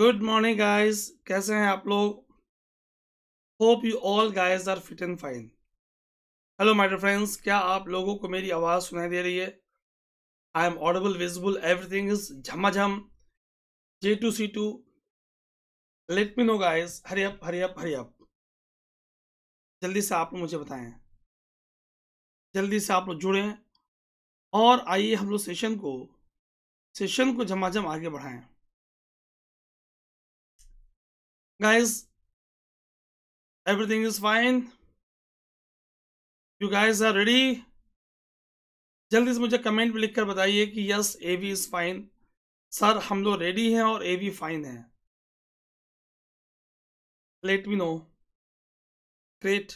Good morning guys कैसे हैं आप लोग hope you all guys are fit and fine hello my dear friends क्या आप लोगों को मेरी आवाज़ सुनाई दे रही है I am audible visible everything is झमाझम J to C to let me know guys hurry up hurry up hurry up जल्दी से आप लोग मुझे बताएं जल्दी से आप लोग जुड़ें और आइए हम लोग सेशन को सेशन को झमाझम आगे बढ़ाएं guys everything is fine you guys are ready जल्दी से मुझे कमेंट में लिखकर बताइए कि yes A V is fine sir हम लोग रेडी हैं और ए वी फाइन है let me know great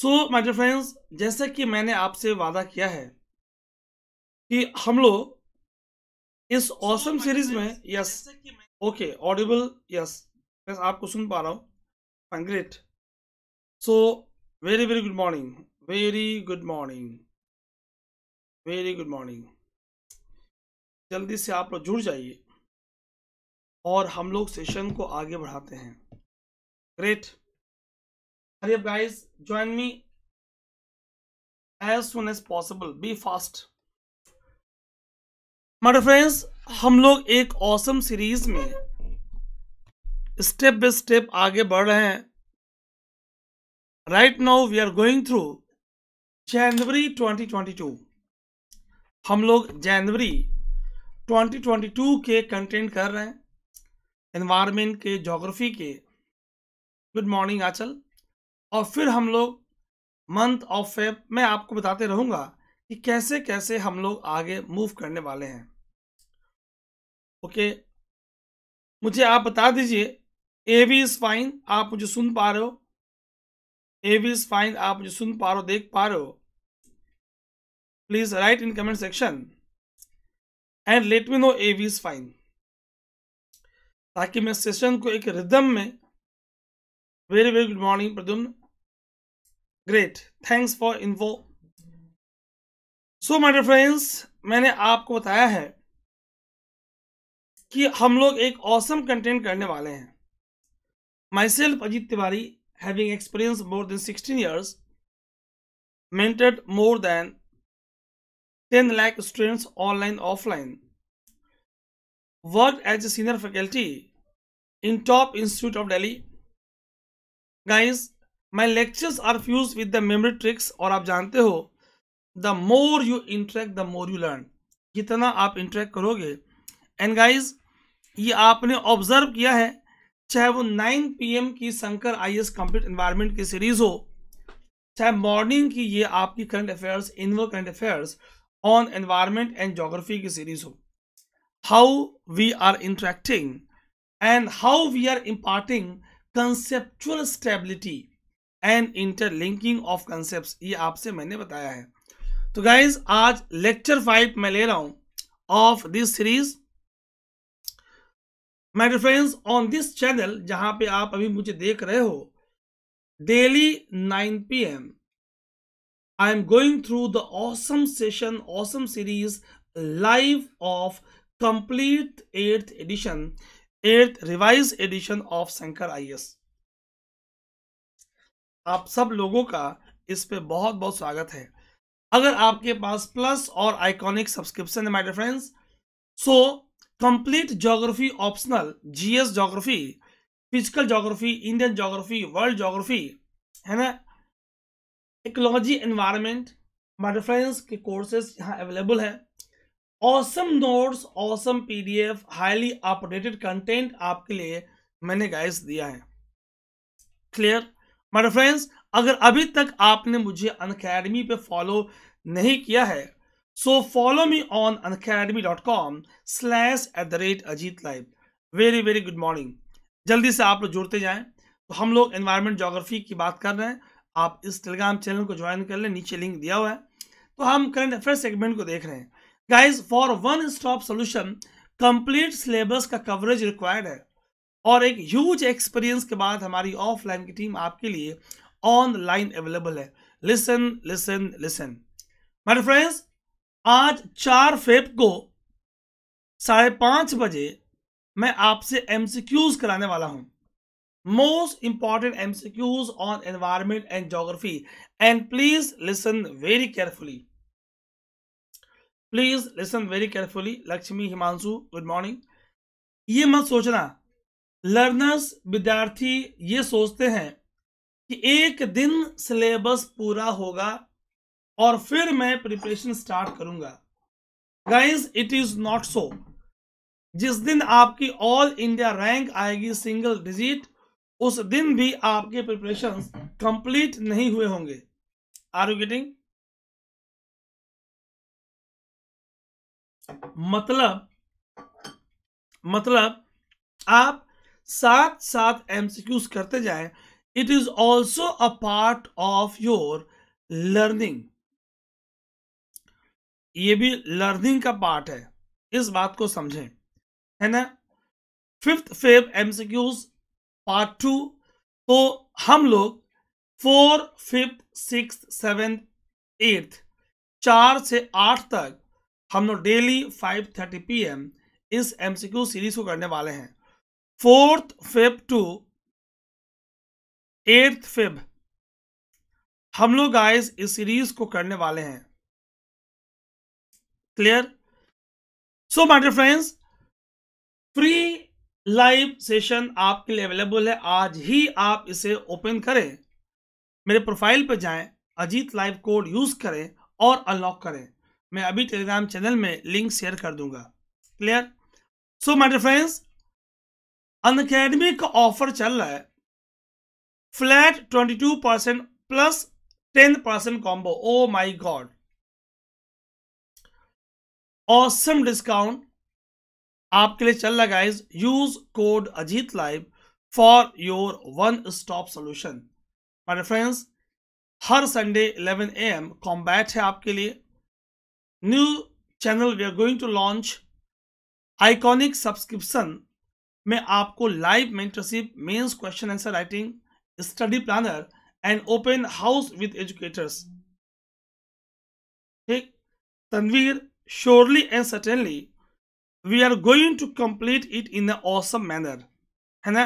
so my dear friends जैसा कि मैंने आपसे वादा किया है कि हम लोग इस ऑसम सीरीज में yes okay audible yes yes आपको सुन पा रहा हूँ great so very very good morning very good morning very good morning जल्दी से आप लोग जुड़ जाइए और हम लोग सेशन को आगे बढ़ाते हैं ग्रेट अरे guys join me as soon as possible be fast my dear friends हम लोग एक औसम awesome सीरीज में स्टेप बाय स्टेप आगे बढ़ रहे हैं right now we are going through January 2022 हम लोग जनवरी 2022 के कंटेंट कर रहे हैं एनवायरमेंट के जोग्राफी के गुड मॉर्निंग आंचल और फिर हम लोग मंथ ऑफ फेब मैं आपको बताते रहूंगा कि कैसे कैसे हम लोग आगे मूव करने वाले हैं ओके मुझे आप बता दीजिए ए वी इज फाइन आप मुझे सुन पा रहे हो ए वी इज फाइन आप मुझे सुन पा रहे हो देख पा रहे हो please write in comment section and let me know A V is fine ताकि मैं सेशन को एक रिदम में very very good morning Pradyumna great thanks for info so my friends मैंने आपको बताया है कि हम लोग एक ऑसम कंटेंट करने वाले हैं myself Ajit Tiwari having experience more than sixteen years mentored more than ten lakh students online offline work as a senior faculty in top institute of Delhi guys my lectures are fused with the memory tricks और आप जानते हो the more you interact the more you learn जितना आप interact करोगे and guys ये आपने observe किया है चाहे वो 9 पीएम की Shankar IAS complete environment की सीरीज हो चाहे मॉर्निंग की ये आपकी करंट अफेयर्स इनवर current affairs on environment and geography की सीरीज हो how we are interacting and how we are imparting conceptual stability and interlinking of concept ये आपसे मैंने बताया है तो गाइज आज लेक्चर फाइव मैं ले रहा हूं of this series my friends on this channel जहां पे आप अभी मुझे देख रहे हो daily 9 AM I am going through the awesome session awesome series live of complete eighth edition eighth revised edition of Shankar S आप सब लोगों का इस पे बहुत बहुत स्वागत है अगर आपके पास प्लस और आइकॉनिक सब्सक्रिप्शन है my dear friends so complete geography optional GS geography physical geography Indian geography world geography है ना इकोलॉजी एनवायरमेंट माइडर फ्रेंड्स के कोर्सेज यहाँ अवेलेबल है ऑसम नोट्स ऑसम एफ हाईली अपडेटेड कंटेंट आपके लिए मैंने गाइस दिया है क्लियर माइडर फ्रेंड्स अगर अभी तक आपने मुझे अनकेडमी पे फॉलो नहीं किया है so follow me on Unacademy dot com slash at the rate Ajit live very very good morning जल्दी से आप लोग जुड़ते जाएं तो हम लोग एनवायरमेंट जोग्राफी की बात कर रहे हैं आप इस टेलीग्राम चैनल को ज्वाइन कर लें नीचे लिंक दिया हुआ है तो हम करंट अफेयर सेगमेंट को देख रहे हैं guys for one stop solution complete syllabus का कवरेज रिक्वायर्ड है और एक ह्यूज एक्सपीरियंस के बाद हमारी ऑफलाइन की टीम आपके लिए ऑनलाइन अवेलेबल है listen listen listen my friends आज चार फेब को साढ़े पांच बजे मैं आपसे एमसीक्यूज कराने वाला हूं most important MCQs on environment and geography and please listen very carefully please listen very carefully Lakshmi Himanshu good morning ये मत सोचना लर्नर्स विद्यार्थी ये सोचते हैं कि एक दिन सिलेबस पूरा होगा और फिर मैं प्रिपरेशन स्टार्ट करूंगा guys it is not so जिस दिन आपकी ऑल इंडिया रैंक आएगी सिंगल डिजिट उस दिन भी आपके प्रिपरेशन कंप्लीट नहीं हुए होंगे आर यू गेटिंग मतलब मतलब आप सात सात एमसीक्यूज करते जाएं it is also a part of your learning ये भी लर्निंग का पार्ट है इस बात को समझें है ना fifth Feb MCQs part two तो हम लोग four fifth six seventh eighth चार से आठ तक हम लोग daily five thirty P M इस एमसीक्यू सीरीज को करने वाले हैं fourth Feb to eighth Feb हम लोग गाइस इस सीरीज को करने वाले हैं clear so my dear friends free live session आपके लिए अवेलेबल है आज ही आप इसे ओपन करें मेरे प्रोफाइल पर जाएं अजीत लाइव कोड यूज करें और अनलॉक करें मैं अभी टेलीग्राम चैनल में लिंक शेयर कर दूंगा clear so my dear friends Unacademy का ऑफर चल रहा है flat 22 percent plus 10 percent combo oh my God awesome discount आपके लिए चल रहा guys use code Ajit live for your one stop solution my friends हर संडे 11 एम कॉम्बैट है आपके लिए new channel we are going to launch iconic subscription में आपको live mentorship mains question answer writing study planner and open house with educators. Take Tanvir, surely and certainly, we are going to complete it in an awesome manner. है ना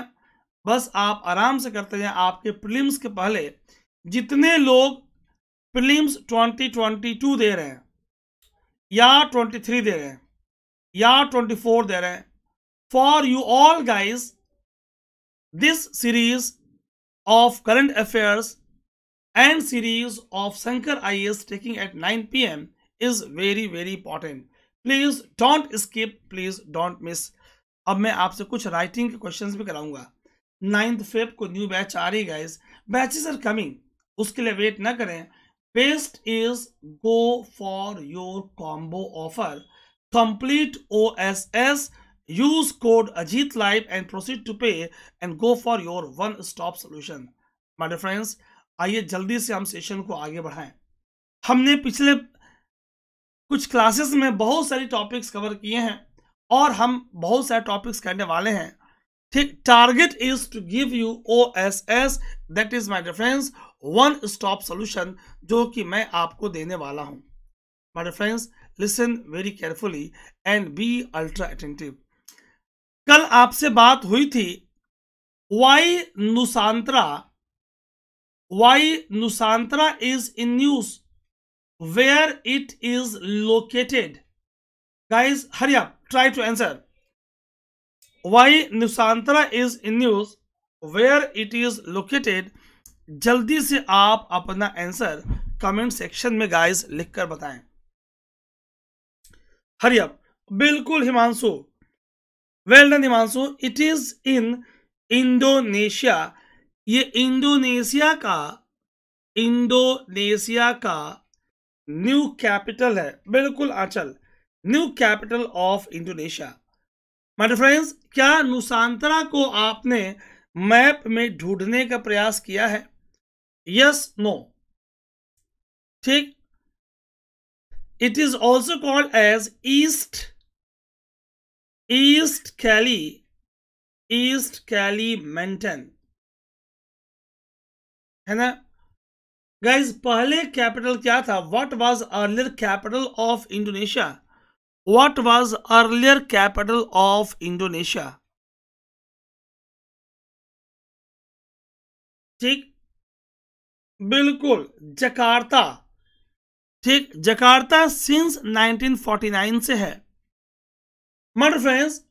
बस आप आराम से करते जाएं आपके प्रीलिम्स के पहले जितने लोग प्रीलिम्स 2022 दे रहे हैं या 23 दे रहे हैं या 24 दे रहे हैं for you all guys this series of current affairs and series of Sankar IS taking at 9 pm is very very important. Please don't skip, please don't miss. अब मैं आपसे कुछ राइटिंग के क्वेश्चंस भी कराऊंगा नाइन्थ फेब को new batch आ रही गाइज बैचेस आर कमिंग उसके लिए वेट ना करें best is go for your combo offer complete O S S use code ajit live and proceed to pay and go for your one stop solution my dear friends aaiye jaldi se hum session ko aage badhaye हमने पिछले कुछ classes में बहुत सारी topics cover किए हैं और हम बहुत सारे टॉपिक्स करने वाले हैं ठीक target is to give you O S S that is my difference one stop solution जो कि मैं आपको देने वाला हूं my difference listen very carefully and be ultra attentive कल आपसे बात हुई थी why Nusantara why Nusantara is in news where it is located guys hurry up try to answer why Nusantara is in news where it is located जल्दी से आप अपना answer comment section में गाइस लिखकर बताएं हरियप बिल्कुल Himanshu well done Himanshu it is in Indonesia ये Indonesia का इंडोनेशिया का न्यू कैपिटल है बिल्कुल Achal new capital of Indonesia my friends क्या नुसांतरा को आपने मैप में ढूंढने का प्रयास किया है यस नो ठीक it is also called as East East Kali East Kalimantan है ना गाइज पहले कैपिटल क्या था what was earlier capital of Indonesia what was earlier capital of Indonesia ठीक बिल्कुल जकार्ता ठीक जकार्ता सिंस 1949 से है My dear friends,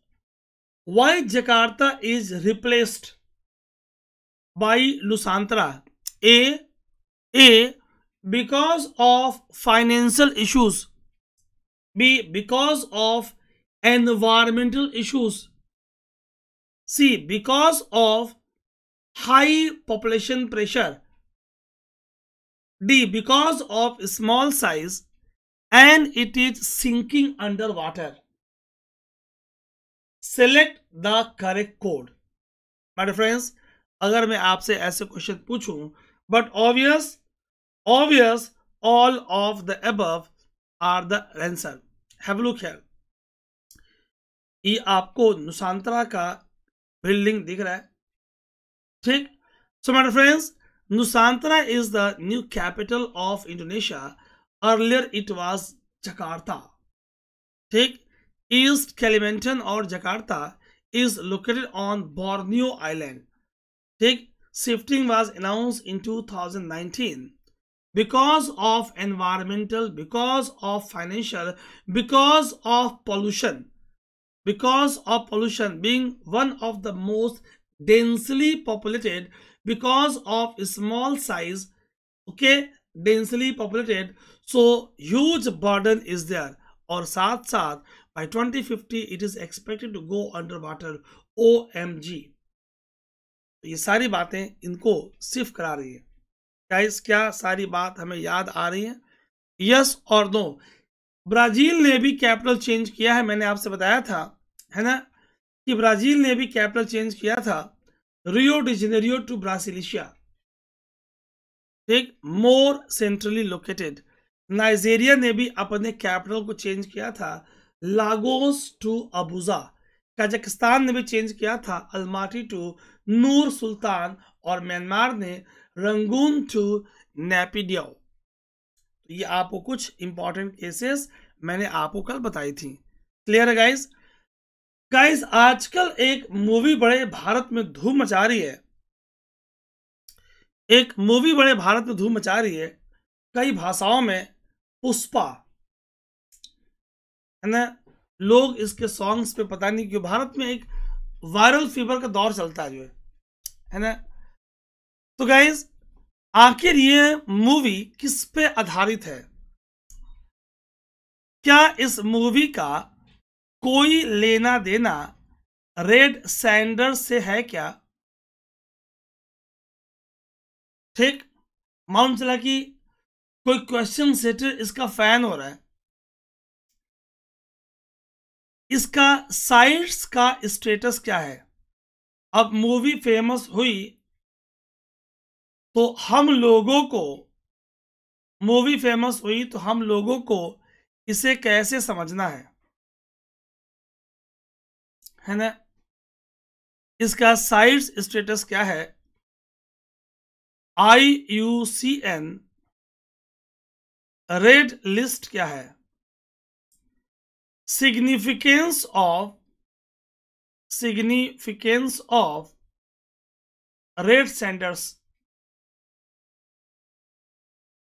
why Jakarta is replaced by Lusantara? A. A. Because of financial issues. B. Because of environmental issues. C. Because of high population pressure. D. Because of small size and it is sinking underwater. Select the correct code my friends अगर मैं आपसे ऐसे question पूछूं but obvious obvious all of the above are the answer have look ये आपको Nusantara का building दिख रहा है ठीक so my friends Nusantara is the new capital of Indonesia earlier it was Jakarta ठीक East Kalimantan or Jakarta is located on Borneo Island. Take shifting was announced in 2019 because of environmental, because of financial, because of pollution. Because of pollution being one of the most densely populated because of small size, okay, densely populated, so huge burden is there. और By 2050, it is expected to go under water oh तो ये सारी बातें इनको सिर्फ करा रही है क्या इस क्या सारी बात हमें याद आ रही है यस और नो ब्राजील ने भी कैपिटल चेंज किया है मैंने आपसे बताया था है ना कि ब्राजील ने भी कैपिटल चेंज किया था रियो डिजेनेरियो टू ब्रासिलिशिया ठीक मोर सेंट्रली लोकेटेड नाइजेरिया ने भी अपने कैपिटल को चेंज किया था लागोस टू अबूजा कजाकिस्तान ने भी चेंज किया था अलमाटी टू नूर सुल्तान और म्यांमार ने रंगून टू नेपिडियो तो ये आपको कुछ इंपॉर्टेंट केसेस मैंने आपको कल बताई थी क्लियर है गाइज गाइज आजकल एक मूवी बड़े भारत में धूम मचा रही है एक मूवी बड़े भारत में धूम मचा रही है कई भाषाओं में पुष्पा है ना लोग इसके सॉन्ग्स पे पता नहीं क्यों भारत में एक वायरल फीवर का दौर चलता है जो है है ना तो गाइज आखिर ये मूवी किस पे आधारित है क्या इस मूवी का कोई लेना देना रेड सैंडर से है क्या ठीक मालूम चला कि कोई क्वेश्चन सेटर इसका फैन हो रहा है इसका साइट्स का स्टेटस क्या है अब मूवी फेमस हुई तो हम लोगों को मूवी फेमस हुई तो हम लोगों को इसे कैसे समझना है है ना इसका साइट्स स्टेटस क्या है I U C N red list क्या है significance of significance of red sanders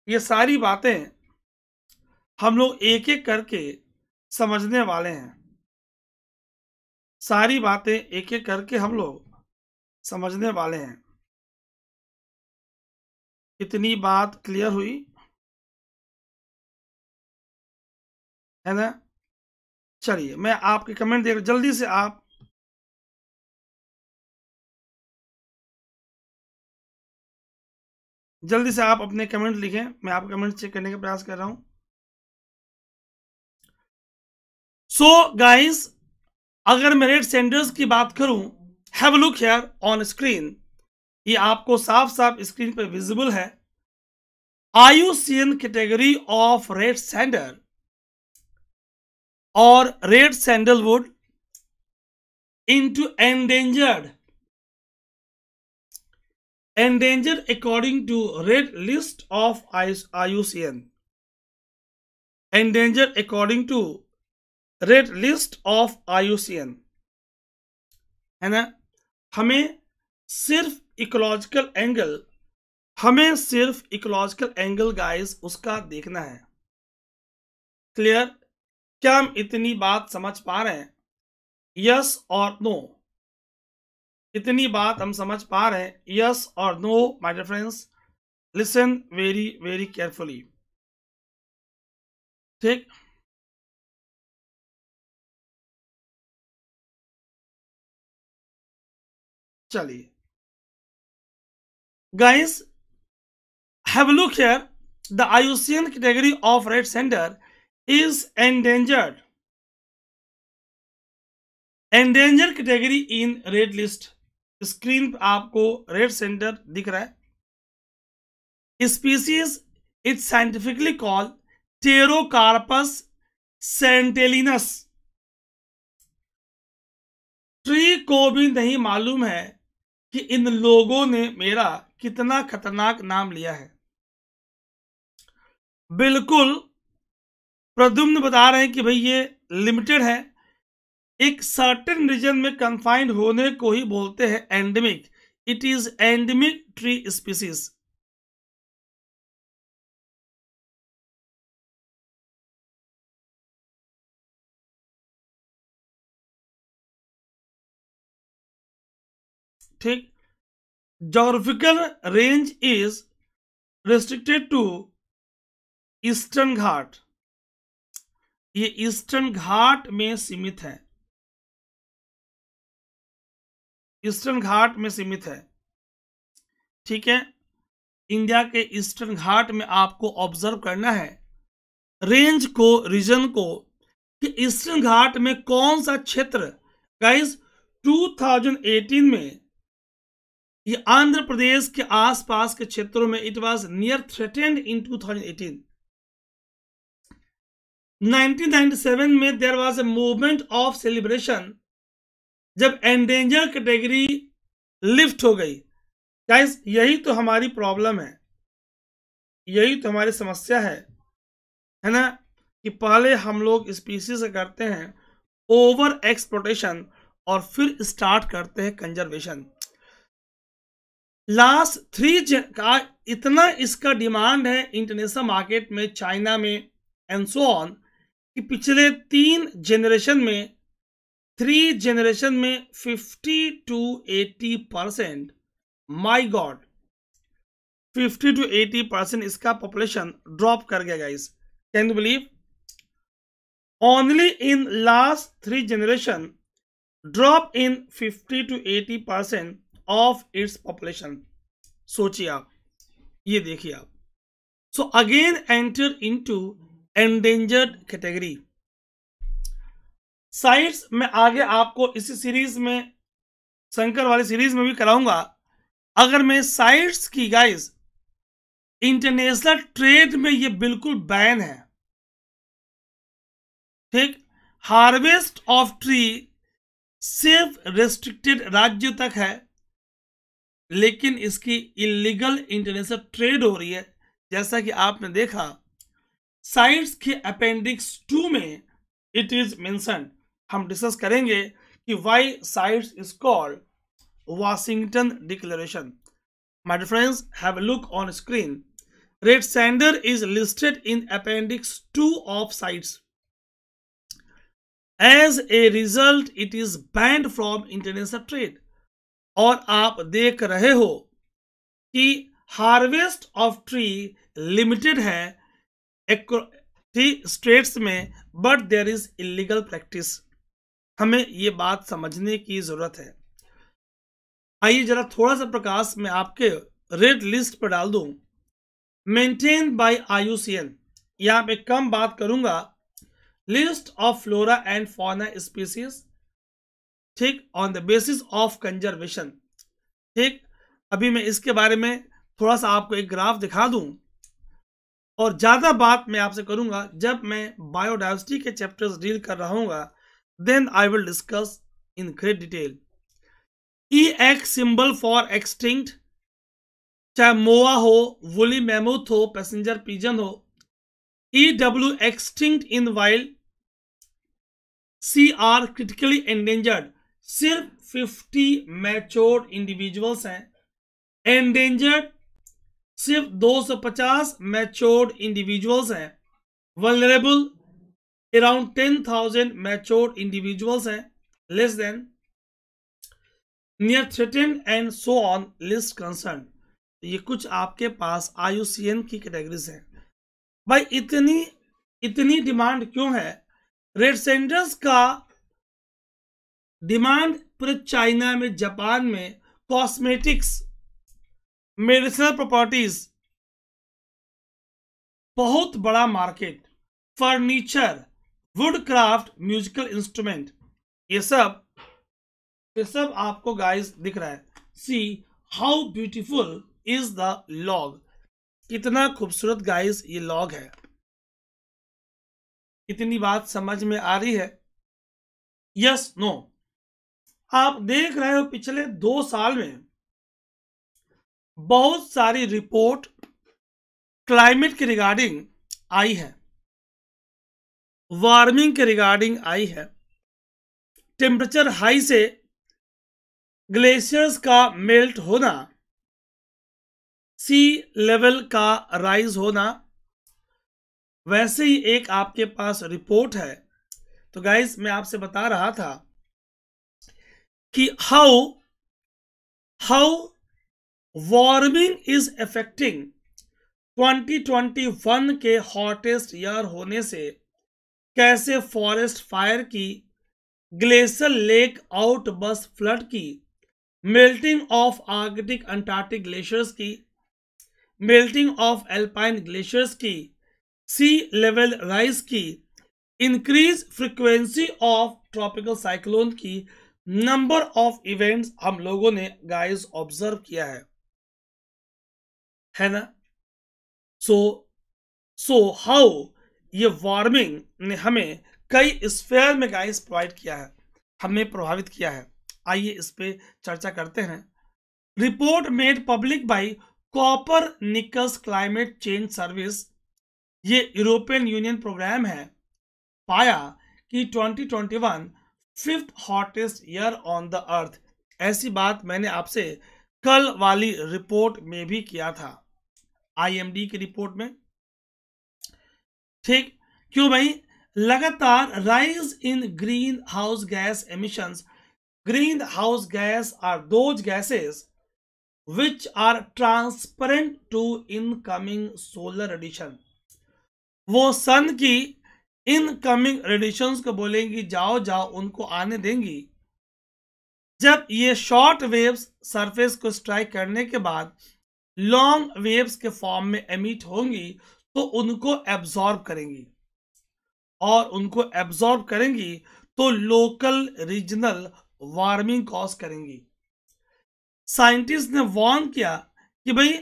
ये सारी बातें हम लोग एक एक करके समझने वाले हैं सारी बातें एक एक करके हम लोग समझने वाले हैं इतनी बात क्लियर हुई है ना चलिए मैं आपके कमेंट देख जल्दी से आप जल्दी से आप अपने कमेंट लिखें मैं आप कमेंट चेक करने का प्रयास कर रहा हूं सो so, गाइस अगर मैं रेड सेंडर्स की बात करूं have look here on screen ये आपको साफ साफ स्क्रीन पर विजिबल है IUCN category of red sander और red sandalwood into endangered endanger according to red list of IUCN endanger according to red list of IUCN है ना हमें सिर्फ इकोलॉजिकल एंगल हमें सिर्फ इकोलॉजिकल एंगल गाइस उसका देखना है क्लियर क्या हम इतनी बात समझ पा रहे हैं यस और नो इतनी बात हम समझ पा रहे हैं यस और no my dear friends listen very very carefully ठीक चलिए guys have look here the IUCN category of red sander is endangered endanger category in red list screen आपको रेड सेंटर दिख रहा है species it scientifically call Pterocarpus santalinus tree को भी नहीं मालूम है कि इन लोगों ने मेरा कितना खतरनाक नाम लिया है बिल्कुल प्रद्युम्न बता रहे हैं कि भाई ये लिमिटेड है एक सर्टेन रीजन में कंफाइंड होने को ही बोलते हैं endemic it is endemic tree species ठीक geographical range is restricted to Eastern Ghat ये ईस्टर्न घाट में सीमित है ईस्टर्न घाट में सीमित है ठीक है इंडिया के ईस्टर्न घाट में आपको ऑब्जर्व करना है रेंज को रीजन को कि ईस्टर्न घाट में कौन सा क्षेत्र गाइस 2018 में ये आंध्र प्रदेश के आसपास के क्षेत्रों में it was near threatened in 2018 1997 में there was a movement of celebration जब एंडेंजर कैटेगरी लिफ्ट हो गई गाइस यही तो हमारी प्रॉब्लम है यही तो हमारी समस्या है है ना कि पहले हम लोग स्पीसीज से करते हैं ओवर एक्सप्लोटेशन और फिर स्टार्ट करते हैं कंजर्वेशन लास्ट थ्री का इतना इसका डिमांड है इंटरनेशनल मार्केट में चाइना में एंड सो ऑन कि पिछले तीन जेनरेशन में थ्री जेनरेशन में fifty to eighty percent my God fifty to eighty percent इसका पॉपुलेशन ड्रॉप कर गया guys can you believe only in last three generation drop in 50 to 80 percent of its population सोचिए आप ये देखिए आप so again enter into endangered category CITES में आगे आपको इसी सीरीज में शंकर वाली सीरीज में भी कराऊंगा अगर मैं साइट्स की गाइस इंटरनेशनल ट्रेड में ये बिल्कुल बैन है ठीक हार्वेस्ट ऑफ ट्री सिर्फ रेस्ट्रिक्टेड राज्य तक है लेकिन इसकी इलीगल इंटरनेशनल ट्रेड हो रही है जैसा कि आपने देखा साइट्स के अपेंडिक्स टू में इट इज मेंशन हम डिस्कस करेंगे कि why CITES is called Washington declaration my friends have look on screen red sander is listed in appendix two of CITES as a result it is banned from international trade और आप देख रहे हो कि harvest of tree limited है three states में but there is illegal practice हमें ये बात समझने की ज़रूरत है आइए जरा थोड़ा सा प्रकाश मैं आपके रेड लिस्ट पर डाल दू मेंटेन बाय आयुसीएन यहां पे कम बात करूंगा list of flora and fauna species ठीक on the basis of conservation ठीक अभी मैं इसके बारे में थोड़ा सा आपको एक ग्राफ दिखा दूं और ज़्यादा बात मैं आपसे करूंगा जब मैं बायोडाइवर्सिटी के चैप्टर्स डील कर रहा हूँ then I will discuss in great detail E X symbol for extinct चाहे मोवा हो वुली मेमोथ हो पैसेंजर पिजन हो E W extinct in wild C R critically endangered सिर्फ 50 मैच्योर्ड इंडिविजुअल्स हैं एंडेंजर्ड सिर्फ 250 मैच्योर्ड इंडिविजुअल्स हैं vulnerable around 10,000 matured individuals हैं less than near threaten and so on least concern ये कुछ आपके पास आयुसीएन की कैटेगरीज हैं भाई इतनी इतनी डिमांड क्यों है रेड सेंडर्स का डिमांड पूरे चाइना में जापान में कॉस्मेटिक्स मेडिसिनल प्रॉपर्टीज बहुत बड़ा market furniture wood craft musical instrument ये सब ये सब आपको गाइस दिख रहा है see how beautiful is the log कितना खूबसूरत गाइस ये लॉग है इतनी बात समझ में आ रही है यस yes, नो no. आप देख रहे हो पिछले दो साल में बहुत सारी रिपोर्ट क्लाइमेट के रिगार्डिंग आई है वार्मिंग के रिगार्डिंग आई है टेम्परेचर हाई से ग्लेशियर्स का मेल्ट होना सी लेवल का राइज होना वैसे ही एक आपके पास रिपोर्ट है तो गाइस मैं आपसे बता रहा था कि how how warming is affecting 2021 के हॉटेस्ट ईयर होने से कैसे फॉरेस्ट फायर की glacier lake outburst flood की melting of Arctic Antarctic glaciers की मेल्टिंग ऑफ एल्पाइन ग्लेशियर्स की सी लेवल राइज की increase frequency of tropical cyclone की नंबर ऑफ इवेंट्स हम लोगों ने गाइस ऑब्जर्व किया है है ना सो सो हाउ ये वार्मिंग ने हमें कई स्फेयर में गाइस प्रोवाइड किया है हमें प्रभावित किया है आइए इस पे चर्चा करते हैं report made public by Copernicus climate change service ये यूरोपियन यूनियन प्रोग्राम है पाया कि 2021 fifth hottest year on the earth ऐसी बात मैंने आपसे कल वाली रिपोर्ट में भी किया था आईएमडी की रिपोर्ट में ठीक क्यों भाई लगातार rise in greenhouse gas emissions greenhouse gas are those gases which are transparent to incoming solar radiation वो सन की इनकमिंग रेडिएशंस को बोलेंगी जाओ जाओ उनको आने देंगी जब ये शॉर्ट वेव्स सरफेस को स्ट्राइक करने के बाद लॉन्ग वेव्स के फॉर्म में एमिट होंगी तो उनको एब्जॉर्ब करेंगी और उनको एब्जॉर्ब करेंगी तो लोकल रीजनल वार्मिंग कॉज करेंगी साइंटिस्ट ने वार्न किया कि भाई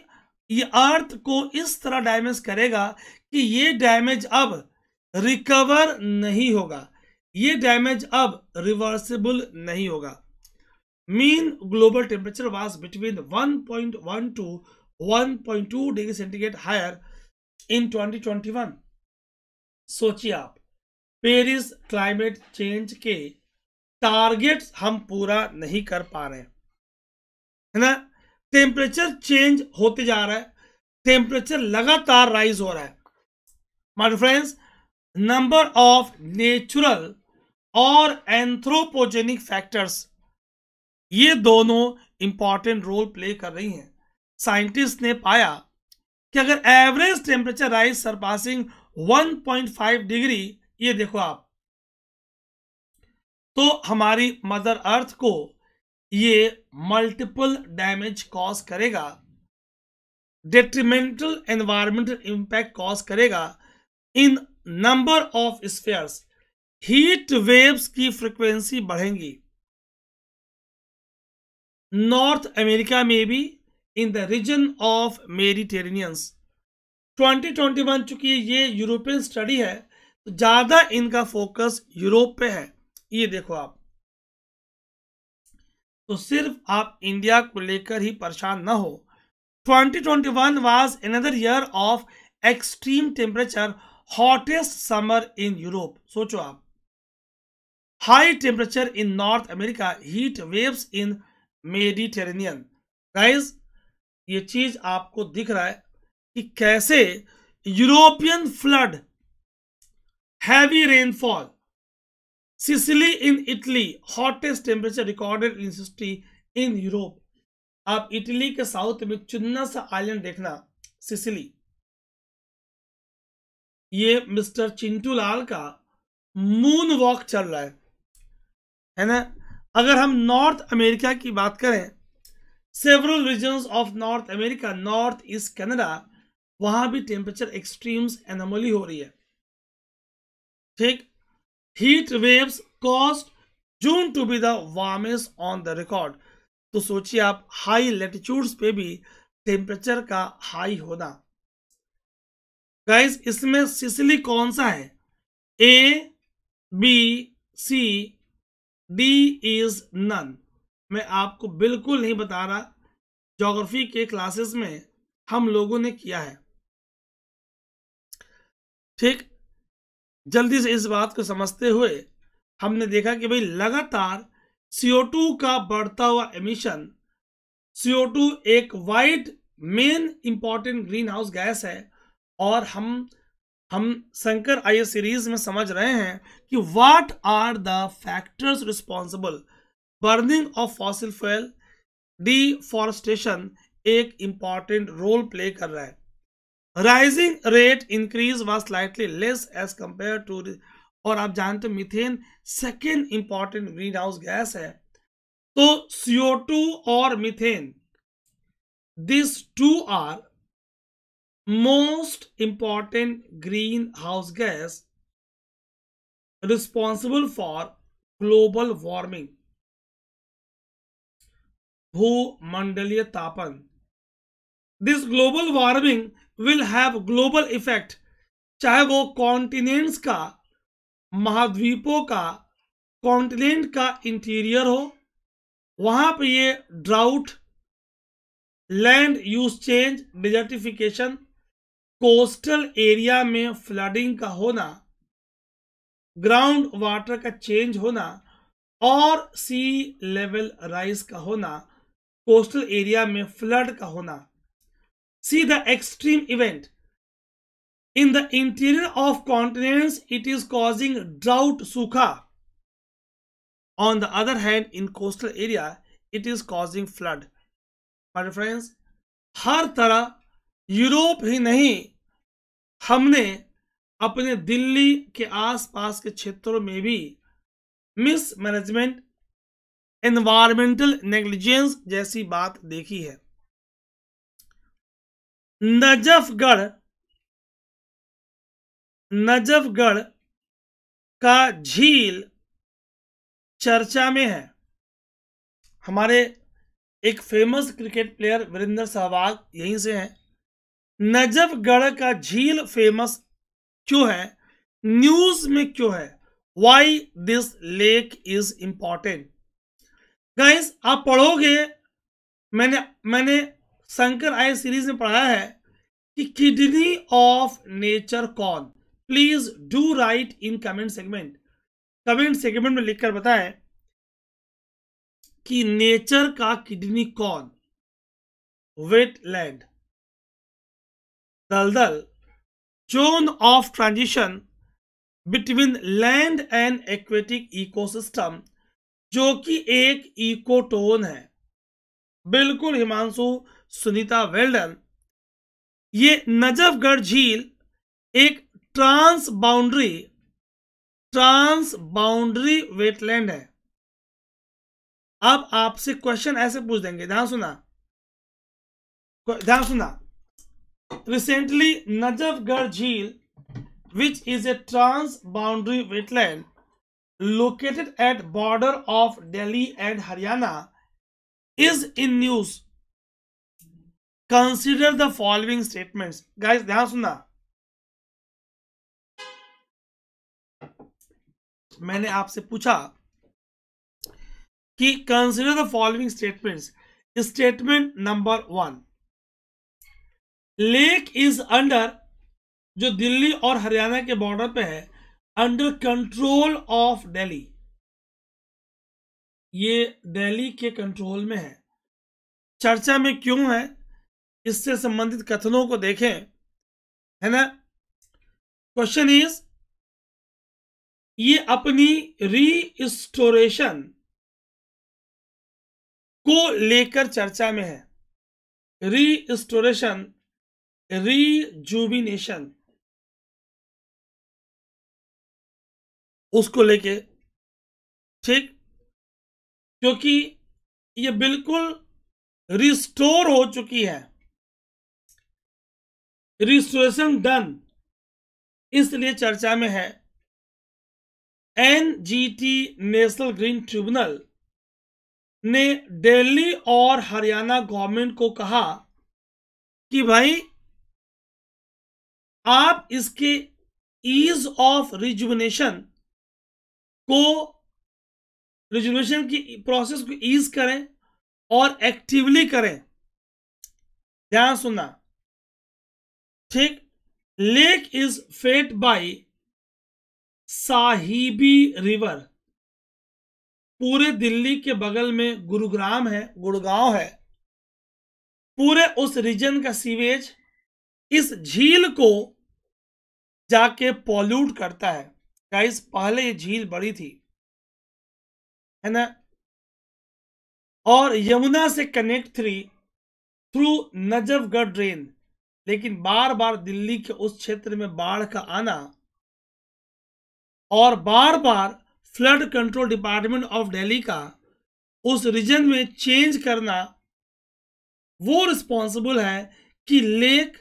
ये अर्थ को इस तरह डैमेज करेगा कि ये डैमेज अब रिकवर नहीं होगा ये डैमेज अब रिवर्सिबल नहीं होगा temperature global between was point 1.1 to 1.2 degree centigrade higher in 2021 सोचिए आप पेरिस क्लाइमेट चेंज के टारगेट्स हम पूरा नहीं कर पा रहे है ना टेम्परेचर चेंज होते जा रहा है टेम्परेचर लगातार राइज हो रहा है my friends number of natural और एंथ्रोपोजेनिक फैक्टर्स ये दोनों इंपॉर्टेंट रोल प्ले कर रही हैं साइंटिस्ट ने पाया कि अगर average temperature rise surpassing 1.5 degree ये देखो आप तो हमारी मदर अर्थ को ये मल्टीपल डैमेज कॉज करेगा डेट्रीमेंटल एनवायरमेंटल इंपैक्ट कॉज करेगा in number of spheres heat waves की फ्रीक्वेंसी बढ़ेंगी नॉर्थ अमेरिका में भी in the region of Mediterraneans 2021 बन चुकी ये यूरोपियन स्टडी है तो ज़्यादा इनका फोकस यूरोप पे है ये देखो आप तो सिर्फ आप इंडिया को लेकर ही परेशान ना हो 2021 was another year of extreme temperature hottest summer in Europe सोचो आप high temperature in North America heat waves in Mediterranean rise ये चीज आपको दिख रहा है कि कैसे European flood heavy rainfall Sicily in Italy hottest temperature recorded in history in Europe आप इटली के साउथ में चुन्ना सा आइलैंड देखना सिसिली ये मिस्टर चिंटूलाल का मून वॉक चल रहा है है ना अगर हम नॉर्थ अमेरिका की बात करें several region of North America North east Canada वहां भी टेम्परेचर एक्सट्रीम्स एनमोली हो रही है ठीक heat waves caused June to be the warmest on the record तो सोचिए आप हाई लेटिट्यूड्स पे भी टेम्परेचर का हाई होना गाइस इसमें सिसली कौन सा है A B C D is none मैं आपको बिल्कुल नहीं बता रहा जोग्राफी के क्लासेस में हम लोगों ने किया है ठीक जल्दी से इस बात को समझते हुए हमने देखा कि भाई लगातार CO2 का बढ़ता हुआ एमिशन CO2 एक वाइट main important greenhouse gas है और हम हम शंकर आई सीरीज में समझ रहे हैं कि what are the factors responsible burning of fossil fuel deforestation एक इंपॉर्टेंट रोल प्ले कर रहा है rising rate increase was slightly less as compare to और आप जानते हैं methane second important greenhouse gas है तो सीओ टू और methane this two are most important greenhouse gas responsible for global warming भूमंडलीय तापन this global warming will have global effect चाहे वो कॉन्टिनेंट्स का महाद्वीपों का कॉन्टिनेंट का इंटीरियर हो वहां पे ये drought land use change desertification coastal area में फ्लडिंग का होना ग्राउंड वाटर का चेंज होना और सी लेवल राइज का होना कोस्टल एरिया में फ्लड का होना see the extreme event in the interior of continents it is causing drought सूखा on the other hand in coastal area it is causing flood friends हर तरह यूरोप ही नहीं हमने अपने दिल्ली के आसपास के क्षेत्रों में भी मिस मैनेजमेंट एनवायरमेंटल नेग्लिजेंस जैसी बात देखी है नजफगढ़ नजफगढ़ का झील चर्चा में है हमारे एक famous cricket player Virender Sehwag यहीं से हैं नजफगढ़ का झील फेमस क्यों है न्यूज में क्यों है why this lake is important guys आप पढ़ोगे मैंने मैंने शंकर आय सीरीज में पढ़ाया है कि किडनी ऑफ नेचर कौन please do write in comment segment comment segment में लिखकर बताएं कि नेचर का किडनी कौन वेटलैंड दलदल zone of transition between land and aquatic ecosystem जो कि एक इकोटोन है बिल्कुल हिमांशु सुनीता वेल्डन ये नजफगढ़ झील एक trans boundary trans boundary wetland है अब आपसे क्वेश्चन ऐसे पूछ देंगे ध्यान सुना ध्यान सुना रिसेंटली नजफगढ़ झील which is a trans boundary wetland located at border of Delhi and Haryana is in news. Consider the following statements. Guys, ध्यान सुनना मैंने आपसे पूछा कि consider the following statements statement number one lake is under जो दिल्ली और हरियाणा के border पे है अंडर कंट्रोल ऑफ दिल्ली ये दिल्ली के कंट्रोल में है चर्चा में क्यों है इससे संबंधित कथनों को देखें है ना क्वेश्चन इज ये अपनी रीस्टोरेशन को लेकर चर्चा में है रीस्टोरेशन रीजुबिनेशन उसको लेके ठीक क्योंकि ये बिल्कुल रिस्टोर हो चुकी है रिस्टोरेशन डन इसलिए चर्चा में है एनजीटी नेशनल ग्रीन ट्रिब्यूनल ने दिल्ली और हरियाणा गवर्नमेंट को कहा कि भाई आप इसके ईज ऑफ रिजुवनेशन को रिजोल्यूशन की प्रोसेस को ईज करें और एक्टिवली करें ध्यान सुनना ठीक lake is fed by Sahibi river पूरे दिल्ली के बगल में गुरुग्राम है गुड़गांव है पूरे उस रीजन का सीवेज इस झील को जाके पॉल्यूट करता है गाइस पहले ये झील बड़ी थी है ना और यमुना से connect three through Najafgarh drain लेकिन बार बार दिल्ली के उस क्षेत्र में बाढ़ का आना और बार बार flood control department of Delhi का उस रीजन में चेंज करना वो रिस्पॉन्सिबल है कि लेक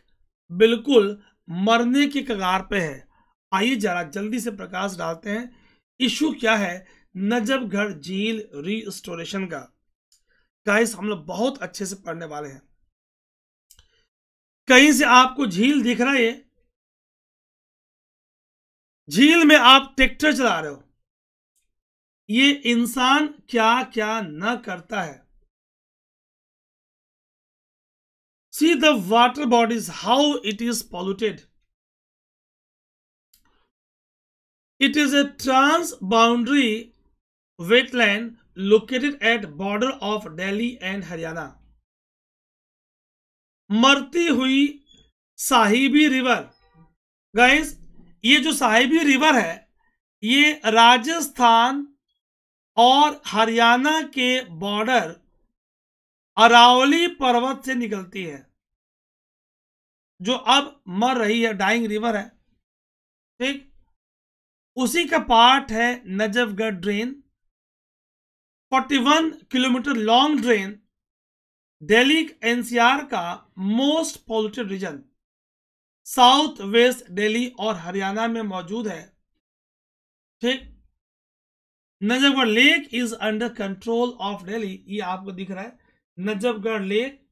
बिल्कुल मरने के कगार पे है आइए जरा जल्दी से प्रकाश डालते हैं इशू क्या है नजबगढ़ झील रीस्टोरेशन का गाइस हम लोग बहुत अच्छे से पढ़ने वाले हैं कहीं से आपको झील दिख रहा है झील में आप ट्रैक्टर चला रहे हो ये इंसान क्या क्या न करता है see the water bodies how it is polluted it is a trans boundary wetland located at border of Delhi and Haryana मरती हुई साहिबी रिवर गाइस ये जो साहिबी रिवर है ये राजस्थान और हरियाणा के बॉर्डर अरावली पर्वत से निकलती है जो अब मर रही है डाइंग रिवर है ठीक उसी का पार्ट है Najafgarh drain 41 kilometre long drain Delhi NCR का most polluted region south west Delhi और हरियाणा में मौजूद है ठीक Najafgarh lake is under control of Delhi ये आपको दिख रहा है नजफगढ़ लेक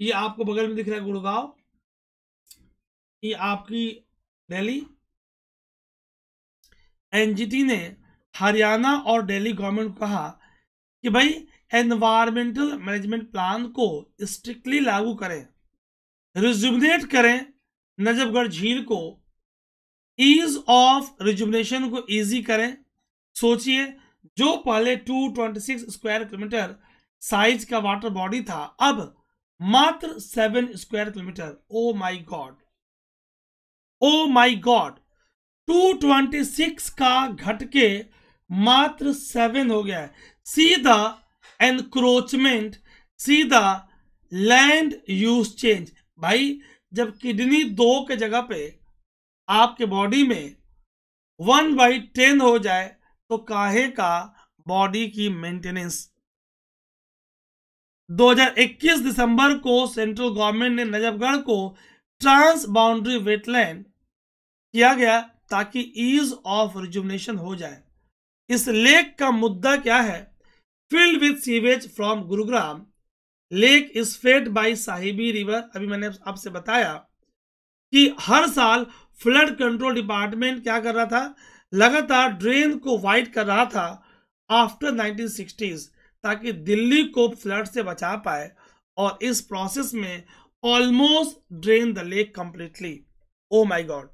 ये आपको बगल में दिख रहा है गुड़गांव कि आपकी दिल्ली एनजीटी ने हरियाणा और दिल्ली गवर्नमेंट को कहा कि भाई एनवायरमेंटल मैनेजमेंट प्लान को स्ट्रिक्टली लागू करें रिजुमनेट करें नजबगढ़ झील को ईज ऑफ रिजुबनेशन को इजी करें सोचिए जो पहले 226 स्क्वायर किलोमीटर साइज का वाटर बॉडी था अब मात्र seven square kilometre oh my god oh my god 226 का घट के मात्र सेवन हो गया है सीधा एनक्रोचमेंट सीधा लैंड यूज चेंज भाई जब किडनी दो के जगह पे आपके बॉडी में वन बाई टेन हो जाए तो काहे का बॉडी की मेंटेनेंस 2021 दिसंबर को सेंट्रल गवर्नमेंट ने नजफगढ़ को ट्रांस बाउंड्री वेटलैंड किया गया ताकि ईज ऑफ रिजुमनेशन हो जाए इस लेक का मुद्दा क्या है filled with sewage from Gurugram lake is fed by Sahibi river अभी मैंने आपसे बताया कि हर साल फ्लड कंट्रोल डिपार्टमेंट क्या कर रहा था लगातार ड्रेन को वाइट कर रहा था आफ्टर 1960s ताकि दिल्ली को फ्लड से बचा पाए और इस प्रोसेस में almost drain the lake completely oh my god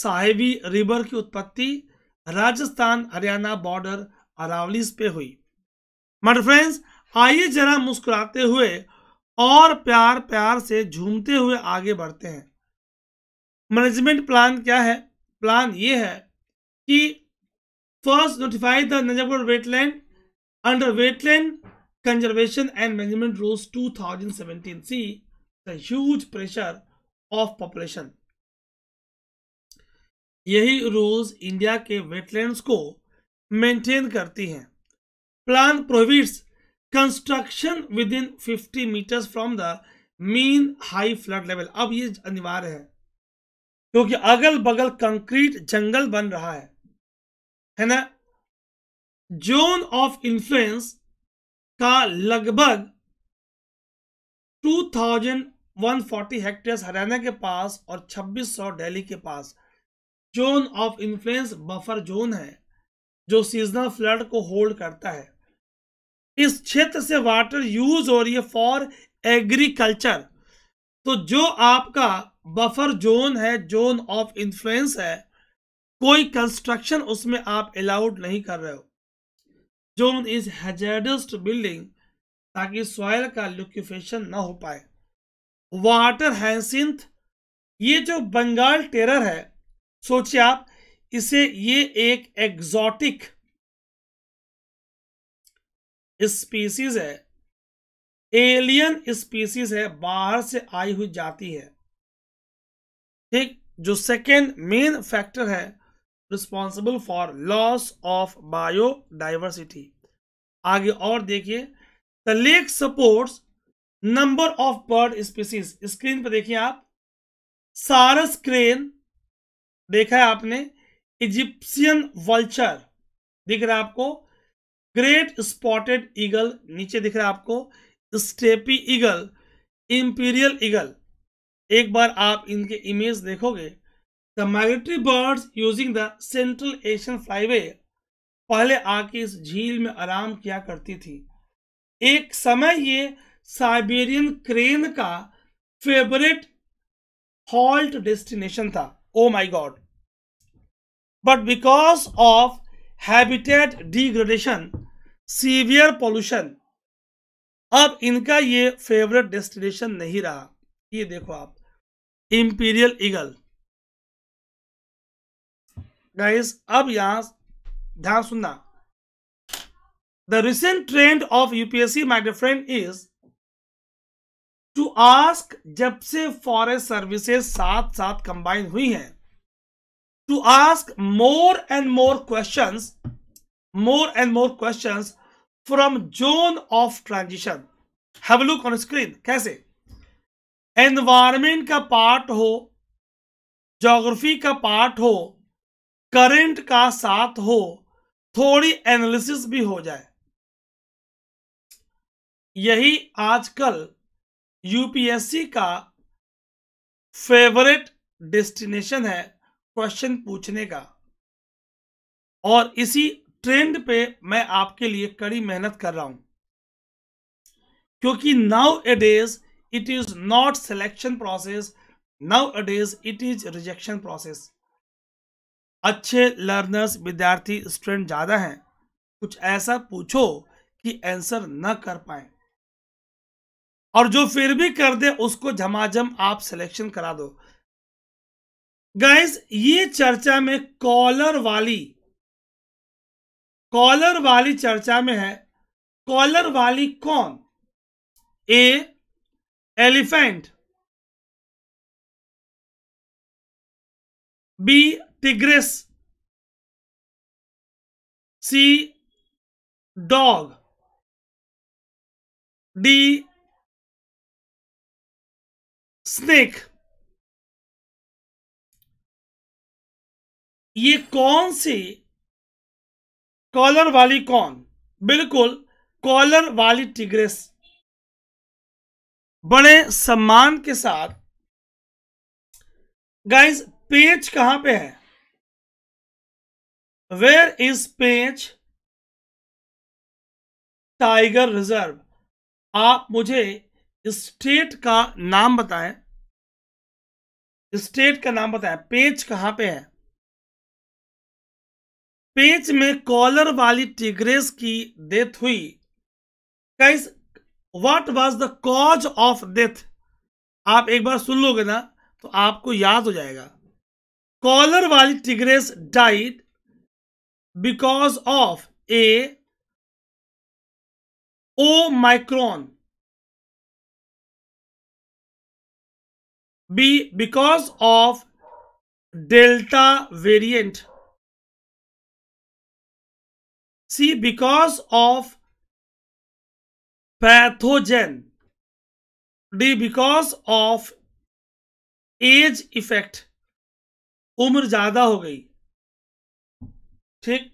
Sahibi river की उत्पत्ति राजस्थान हरियाणा बॉर्डर अरावलीस पे हुई मटर फ्रेंड्स आइए जरा मुस्कुराते हुए और प्यार प्यार से झूमते हुए आगे बढ़ते हैं मैनेजमेंट प्लान क्या है प्लान ये है कि first notify the Najafgarh wetland under wetland conservation and management rules 2017 see the huge pressure of population यही रूल्स इंडिया के वेटलैंड्स को मेंटेन करती हैं plan provides construction within fifty metres from the mean high flood level अब ये अनिवार्य है क्योंकि अगल बगल कंक्रीट जंगल बन रहा है है ना जोन ऑफ इन्फ्लुएंस का लगभग 2000 140 हेक्टेयर्स हरियाणा के पास और 2600 दिल्ली के पास zone of influence buffer zone है जो सीजनल फ्लड को होल्ड करता है इस क्षेत्र से वाटर यूज हो रही है फॉर एग्रीकल्चर तो जो आपका बफर जोन है जोन ऑफ इन्फ्लुएंस है कोई कंस्ट्रक्शन उसमें आप अलाउड नहीं कर रहे हो जोन इज हेजेडस्ट बिल्डिंग ताकि सॉयल का ल्यूक्यूफेशन ना हो पाए वाटर हैंसिंथ ये जो बंगाल टेरर है सोचिए आप इसे ये एक एग्जॉटिक स्पीसीज है एलियन स्पीसीज है बाहर से आई हुई जाती है ठीक जो सेकेंड मेन फैक्टर है responsible for loss of biodiversity आगे और देखिए the lake supports number of bird species screen पर देखिए आप सारस क्रेन देखा है आपने इजिप्शियन वल्चर दिख रहा है आपको ग्रेट स्पॉटेड ईगल नीचे दिख रहा है आपको स्टेपी ईगल इंपीरियल ईगल एक बार आप इनके इमेज देखोगे the migratory birds using the central Asian flyway पहले आके इस झील में आराम किया करती थी एक समय ये साइबेरियन क्रेन का फेवरेट हॉल्ट डेस्टिनेशन था oh my god but because of habitat degradation severe pollution अब इनका ये फेवरेट डेस्टिनेशन नहीं रहा ये देखो आप इंपीरियल ईगल गाइस अब यहां ध्यान सुनना the recent trend of UPSC my dear friend is to ask जब से फॉरेस्ट सर्विसेज साथ साथ कंबाइन हुई हैं to ask more and more questions more and more question from zone of transition have look on screen कैसे environment का part हो geography का पार्ट हो करंट का साथ हो थोड़ी एनालिसिस भी हो जाए यही आजकल यूपीएससी का फेवरेट डेस्टिनेशन है क्वेश्चन पूछने का और इसी ट्रेंड पे मैं आपके लिए कड़ी मेहनत कर रहा हूं क्योंकि nowadays it is not selection process nowadays it is rejection process अच्छे लर्नर्स विद्यार्थी स्टूडेंट ज़्यादा हैं कुछ ऐसा पूछो कि आंसर न कर पाए और जो फिर भी कर दे उसको झमाझम आप सिलेक्शन करा दो गाइस ये चर्चा में कॉलर वाली कॉलर वाली चर्चा में है कॉलर वाली कौन A elephant B tigress C dog D snake ये कौन सी कॉलर वाली कौन बिल्कुल कॉलर वाली टिग्रेस बड़े सम्मान के साथ गाइस पेज कहां पे है where is Pench tiger reserve आप मुझे स्टेट का नाम बताएं स्टेट का नाम बताएं पेज कहां पे है पेज में कॉलर वाली टिग्रेस की डेथ हुई case what was the cause of death आप एक बार सुन लोगे ना तो आपको याद हो जाएगा कॉलर वाली tigress died because of A omicron B because of delta variant C because of pathogen D because of age effect उम्र ज्यादा हो गई ठीक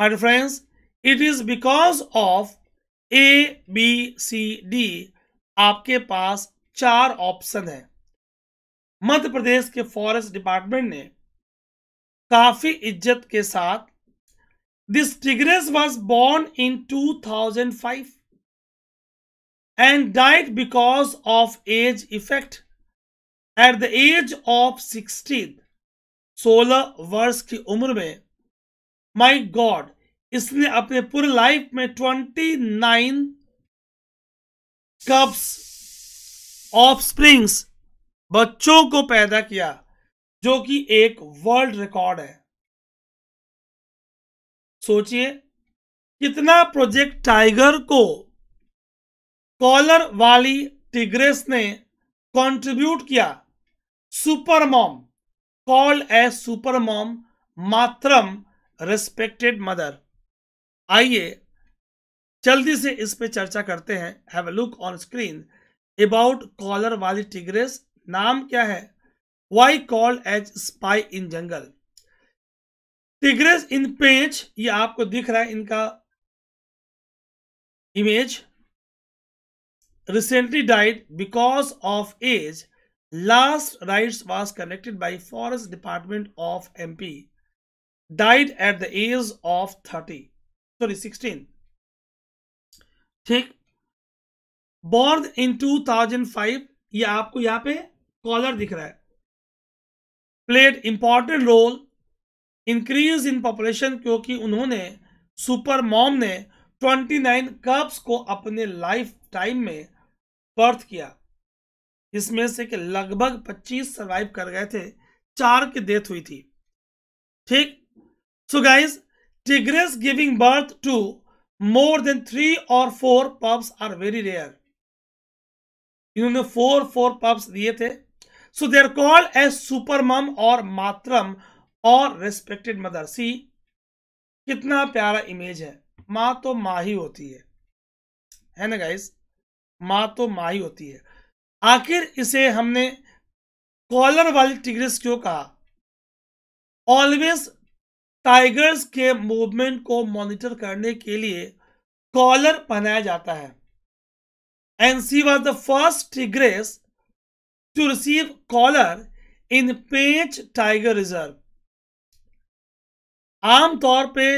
my friends it is because of A B C D आपके पास चार option है मध्य प्रदेश के फॉरेस्ट डिपार्टमेंट ने काफी इज्जत के साथ this tigress was born in 2005 and died because of age effect at the age of sixteen सोलह वर्ष की उम्र में माई गॉड इसने अपने पूरे लाइफ में twenty nine cubs of springs बच्चों को पैदा किया जो कि एक वर्ल्ड रिकॉर्ड है सोचिए कितना प्रोजेक्ट टाइगर को कॉलर वाली टिग्रेस ने कंट्रीब्यूट किया super mom called a super mom मात्रम रेस्पेक्टेड मदर आइए जल्दी से इस पे चर्चा करते हैं have a look on screen about collar वाली टिग्रेस नाम क्या है why call as spy in jungle tigress in page ये आपको दिख रहा है इनका image recently died because of age last rite was connected by forest department of M P died at the age of thirty sorry sixteen ठीक born in 2005 ये आपको यहाँ पे कॉलर दिख रहा है played important role increase in population क्योंकि उन्होंने सुपर मॉम ने 29 कप्स को अपने लाइफ टाइम में बर्थ किया इसमें से कि लगभग 25 सर्वाइव कर गए थे चार की डेथ हुई थी ठीक so guys tigress giving birth to more than three और four pups are very rare इन्होंने फोर फोर पप्स दिए थे सो देर कॉल्ड ए सुपर मम और मातरम और रेस्पेक्टेड मदर सी कितना प्यारा इमेज है माँ तो माँ ही होती है है ना गाइस माँ तो माँ ही होती है आखिर इसे हमने कॉलर वाली टिग्रिस क्यों कहा ऑलवेज टाइगर्स के मूवमेंट को मॉनिटर करने के लिए कॉलर पहनाया जाता है and she was the first Tigress to receive collar in Tiger tiger reserve आमतौर पे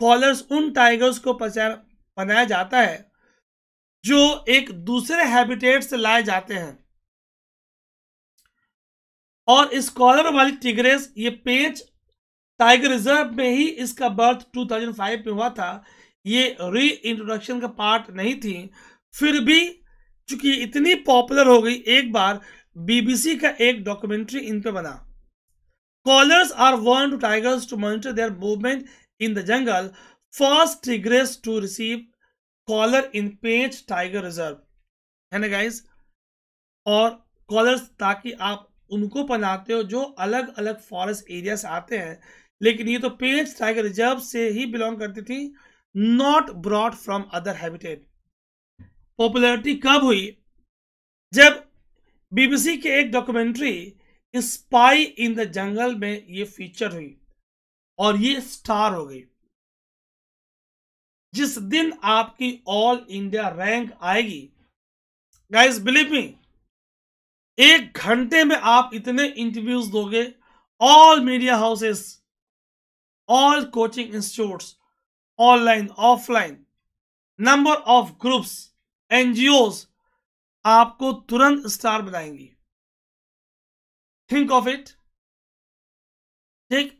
कॉलर्स उन टाइगर्स को बनाया जाता है जो एक दूसरे हैबिटेट से लाए जाते हैं और इस कॉलर वाली टिग्रेस ये पेंच टाइगर रिजर्व में ही इसका बर्थ 2005 में हुआ था ये री इंट्रोडक्शन का पार्ट नहीं थी फिर भी चूंकि इतनी पॉपुलर हो गई एक बार बीबीसी का एक डॉक्यूमेंट्री इन पे बना collars are worn to tigers to monitor their movement in the jungle first tigress to receive collar in Pench tiger reserve है ना गाइस और कॉलर्स ताकि आप उनको पनाते हो जो अलग अलग फॉरेस्ट एरिया से आते हैं लेकिन ये तो पेंच टाइगर रिजर्व से ही बिलोंग करती थी not brought from other habitat popularity कब हुई जब बीबीसी के एक documentary spy in the jungle में ये फीचर हुई और ये स्टार हो गई जिस दिन आपकी ऑल इंडिया रैंक आएगी गाइस बिलीव मी एक घंटे में आप इतने इंटरव्यूज दोगे all media houses all coaching institutes online offline number of groups NGOs आपको तुरंत स्टार बनाएंगी थिंक ऑफ इट ठीक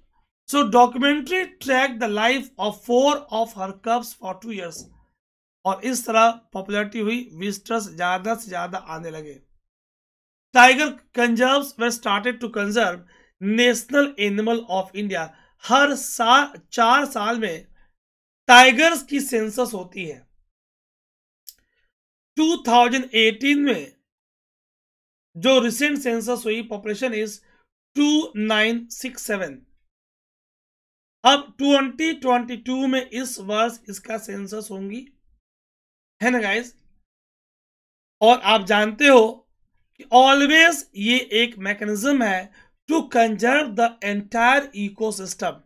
so documentary track the life of four of her cubs for two years और इस तरह पॉपुलरिटी हुई विस्टर्स ज्यादा से ज्यादा आने लगे tiger conserve we started to conserve national animal of India हर साल चार साल में टाइगर्स की सेंसस होती है 2018 में जो रिसेंट सेंसस हुई पॉपुलेशन इज 2967 अब 2022 में इस वर्ष इसका सेंसस होंगी है ना गाइस और आप जानते हो कि ऑलवेज ये एक मैकेनिज्म है to conserve the entire ecosystem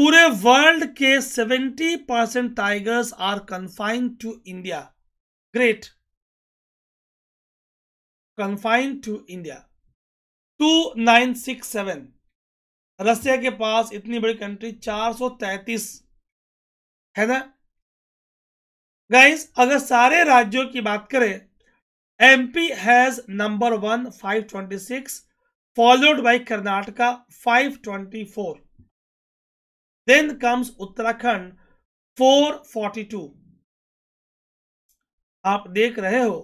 पूरे वर्ल्ड के 70 percent tigers are confined to India great confined to India 2967 Russia के पास इतनी बड़ी कंट्री 433 है ना गाइस अगर सारे राज्यों की बात करें MP has number one 526 followed by Karnataka 524 Then comes Uttarakhand 442. आप देख रहे हो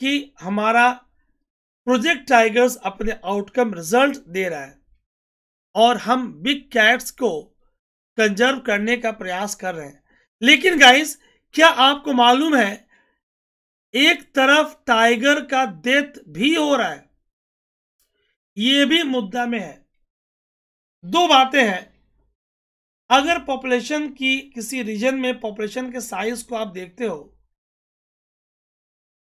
कि हमारा प्रोजेक्ट टाइगर्स अपने आउटकम रिजल्ट दे रहा है और हम बिग कैट्स को कंजर्व करने का प्रयास कर रहे हैं लेकिन गाइस क्या आपको मालूम है एक तरफ टाइगर का डेथ भी हो रहा है ये भी मुद्दा में है दो बातें हैं अगर पॉपुलेशन की किसी रीजन में पॉपुलेशन के साइज को आप देखते हो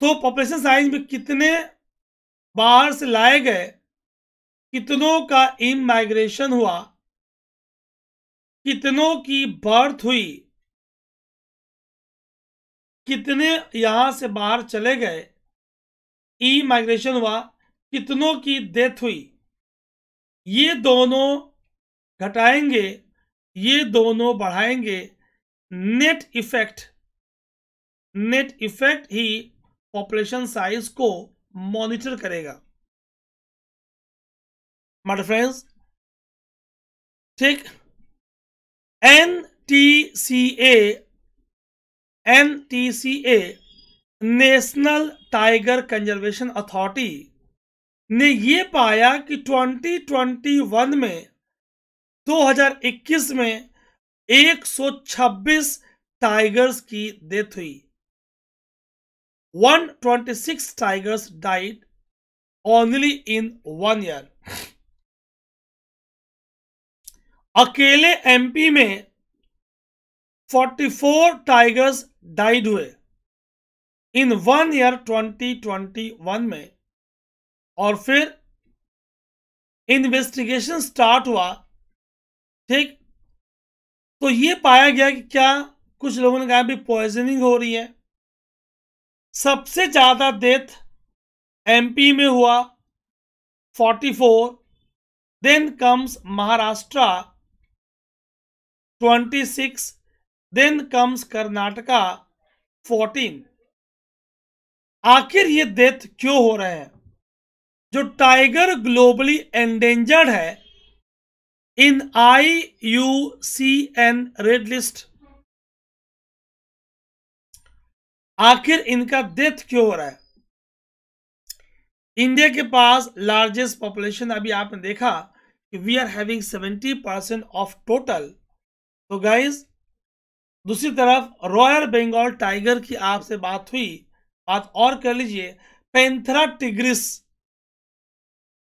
तो पॉपुलेशन साइज में कितने बाहर से लाए गए कितनों का इन माइग्रेशन हुआ कितनों की बर्थ हुई कितने यहां से बाहर चले गए ई माइग्रेशन हुआ कितनों की डेथ हुई ये दोनों घटाएंगे ये दोनों बढ़ाएंगे नेट इफेक्ट नेट इफेक्ट ही पॉपुलेशन साइज को मॉनिटर करेगा माय फ्रेंड्स ठीक N T C A N T C A national tiger conservation authority ने यह पाया कि 2021 में 2021 में 126 टाइगर्स की डेथ हुई 126 tigers died only in one year अकेले एमपी में 44 टाइगर्स डाइड हुए इन वन ईयर 2021 में और फिर इन्वेस्टिगेशन स्टार्ट हुआ ठीक तो ये पाया गया कि क्या कुछ लोगों ने कहा भी पॉइजनिंग हो रही है सबसे ज्यादा डेथ एमपी में हुआ 44 then comes Maharashtra 26 then comes Karnataka 14 आखिर ये डेथ क्यों हो रहे हैं जो टाइगर ग्लोबली एंडेंजर्ड है in IUCN रेड लिस्ट आखिर इनका डेथ क्यों हो रहा है इंडिया के पास लार्जेस्ट पॉपुलेशन अभी आपने देखा कि we are having seventy percent of total तो गाइज दूसरी तरफ रॉयल बंगाल टाइगर की आपसे बात हुई बात और कर लीजिए panthera tigris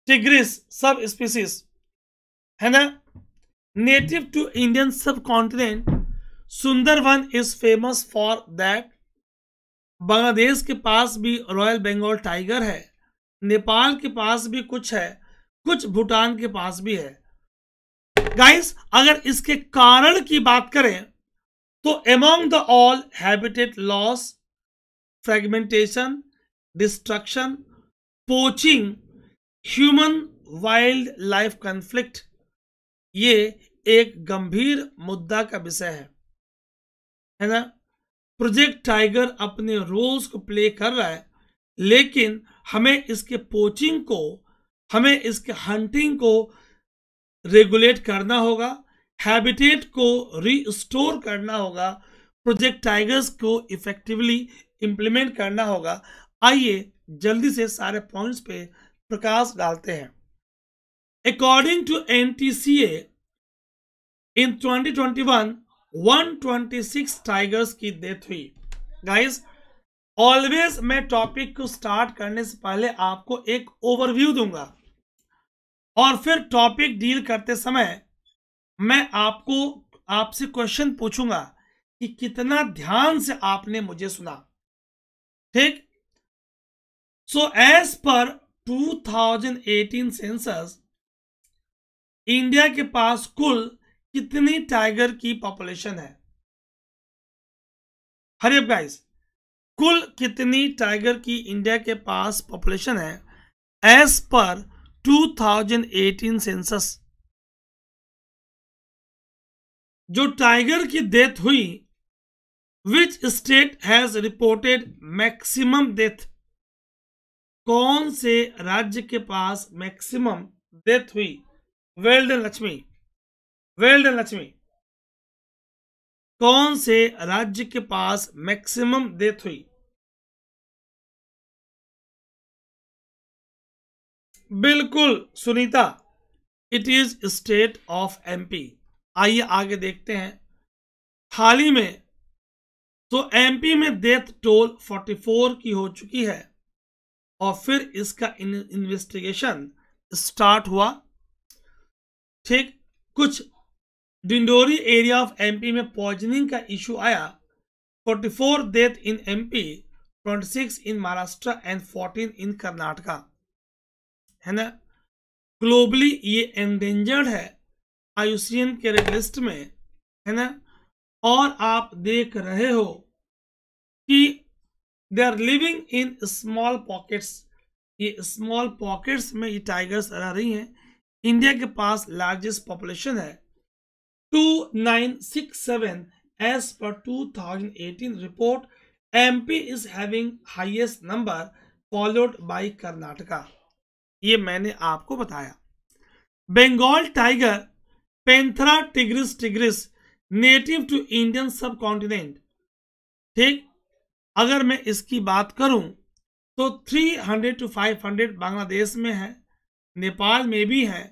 tigris subspecies है ना native to Indian subcontinent Sundarban is famous for that Bangladesh के पास भी रॉयल बंगाल टाइगर है नेपाल के पास भी कुछ है कुछ भूटान के पास भी है गाइस अगर इसके कारण की बात करें तो among the all habitat loss fragmentation destruction poaching human wildlife conflict ये एक गंभीर मुद्दा का विषय है है ना प्रोजेक्ट टाइगर अपने रोल्स को प्ले कर रहा है लेकिन हमें इसके पोचिंग को हमें इसके हंटिंग को रेगुलेट करना होगा हैबिटेट को रीस्टोर करना होगा प्रोजेक्ट टाइगर्स को इफेक्टिवली इम्प्लीमेंट करना होगा आइए जल्दी से सारे पॉइंट्स पे प्रकाश डालते हैं According to NTCA, in 2021, 126 tigers की डेथ हुई गाइज ऑलवेज मैं टॉपिक को स्टार्ट करने से पहले आपको एक ओवरव्यू दूंगा और फिर टॉपिक डील करते समय मैं आपको आपसे क्वेश्चन पूछूंगा कि कितना ध्यान से आपने मुझे सुना ठीक so as per 2018 census India के पास कुल कितनी टाइगर की पॉपुलेशन है हरे गाइस कुल कितनी टाइगर की इंडिया के पास पॉपुलेशन है एज पर 2018 सेंसस जो टाइगर की डेथ हुई which state has reported maximum death कौन से राज्य के पास मैक्सिमम डेथ हुई well done Lakshmi well done Lakshmi कौन से राज्य के पास मैक्सिमम डेथ हुई बिल्कुल Sunita it is state of MP आइए आगे देखते हैं हाल ही में तो एमपी में डेथ टोल 44 की हो चुकी है और फिर इसका इन्वेस्टिगेशन स्टार्ट हुआ ठीक कुछ डिंडोरी एरिया ऑफ एमपी में पॉइजनिंग का इशू आया 44 death in MP 26 in Maharashtra and 14 in Karnataka है ना ग्लोबली ये एंडेंजर्ड है आयुषियन के लिस्ट में है ना और आप देख रहे हो कि they are living in small pockets ये स्मॉल पॉकेट्स में ये टाइगर्स रह रही हैं इंडिया के पास लार्जेस्ट पॉपुलेशन है 2967 as per 2018 report mp is having highest number followed by Karnataka ये मैंने आपको बताया Bengal tiger panthera tigris tigris native to Indian subcontinent ठीक अगर मैं इसकी बात करूं तो 300 टू 500 बांग्लादेश में है नेपाल में भी है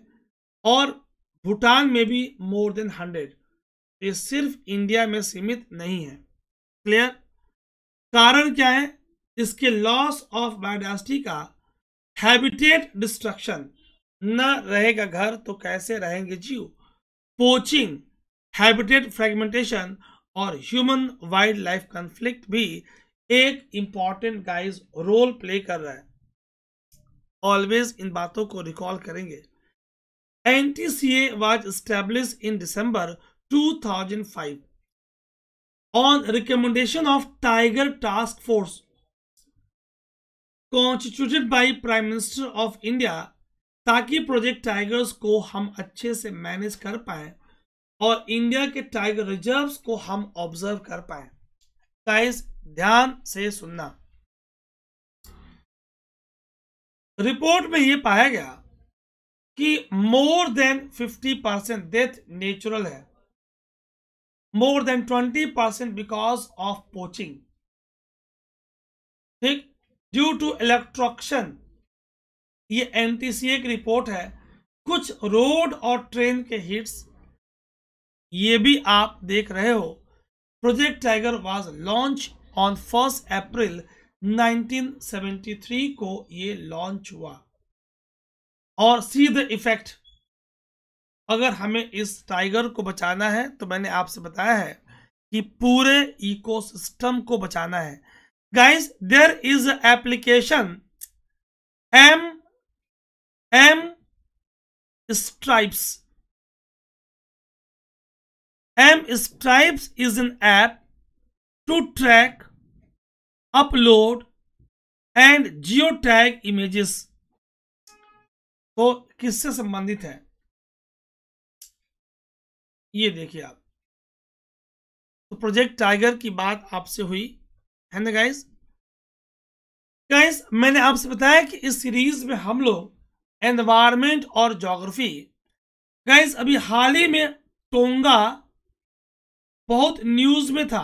और भूटान में भी मोर देन हंड्रेड ये सिर्फ इंडिया में सीमित नहीं है क्लियर कारण क्या है इसके लॉस ऑफ बायोडाइवर्सिटी का हैबिटेट डिस्ट्रक्शन न रहेगा घर तो कैसे रहेंगे जीव पोचिंग हैबिटेट फ्रेगमेंटेशन और ह्यूमन वाइल्ड लाइफ कंफ्लिक्ट भी एक इंपॉर्टेंट गाइज रोल प्ले कर रहा है ऑलवेज इन बातों को रिकॉल करेंगे NTCA was established in December 2005 on recommendation of Tiger Task Force constituted by Prime Minister of India ताकि प्रोजेक्ट टाइगर्स को हम अच्छे से मैनेज कर पाए और इंडिया के टाइगर रिजर्व्स को हम ऑब्जर्व कर पाए गाइस ध्यान से सुनना रिपोर्ट में यह पाया गया कि more than 50 percent death natural है more than 20 percent because of poaching ठीक ड्यू टू इलेक्ट्रोक्शन ये एनटीसीए की रिपोर्ट है कुछ रोड और ट्रेन के हिट्स ये भी आप देख रहे हो project tiger was launch on first April 1973 को ये लॉन्च हुआ और सी द इफेक्ट अगर हमें इस टाइगर को बचाना है तो मैंने आपसे बताया है कि पूरे इकोसिस्टम को बचाना है guys there is application M M stripes M stripes is an app to track upload and geo tag images तो किससे संबंधित है ये देखिए आप तो प्रोजेक्ट टाइगर की बात आपसे हुई है ना गाइस गाइस मैंने आपसे बताया कि इस सीरीज में हम लोग एनवायरमेंट और जोग्राफी गाइस अभी हाल ही में टोंगा बहुत न्यूज में था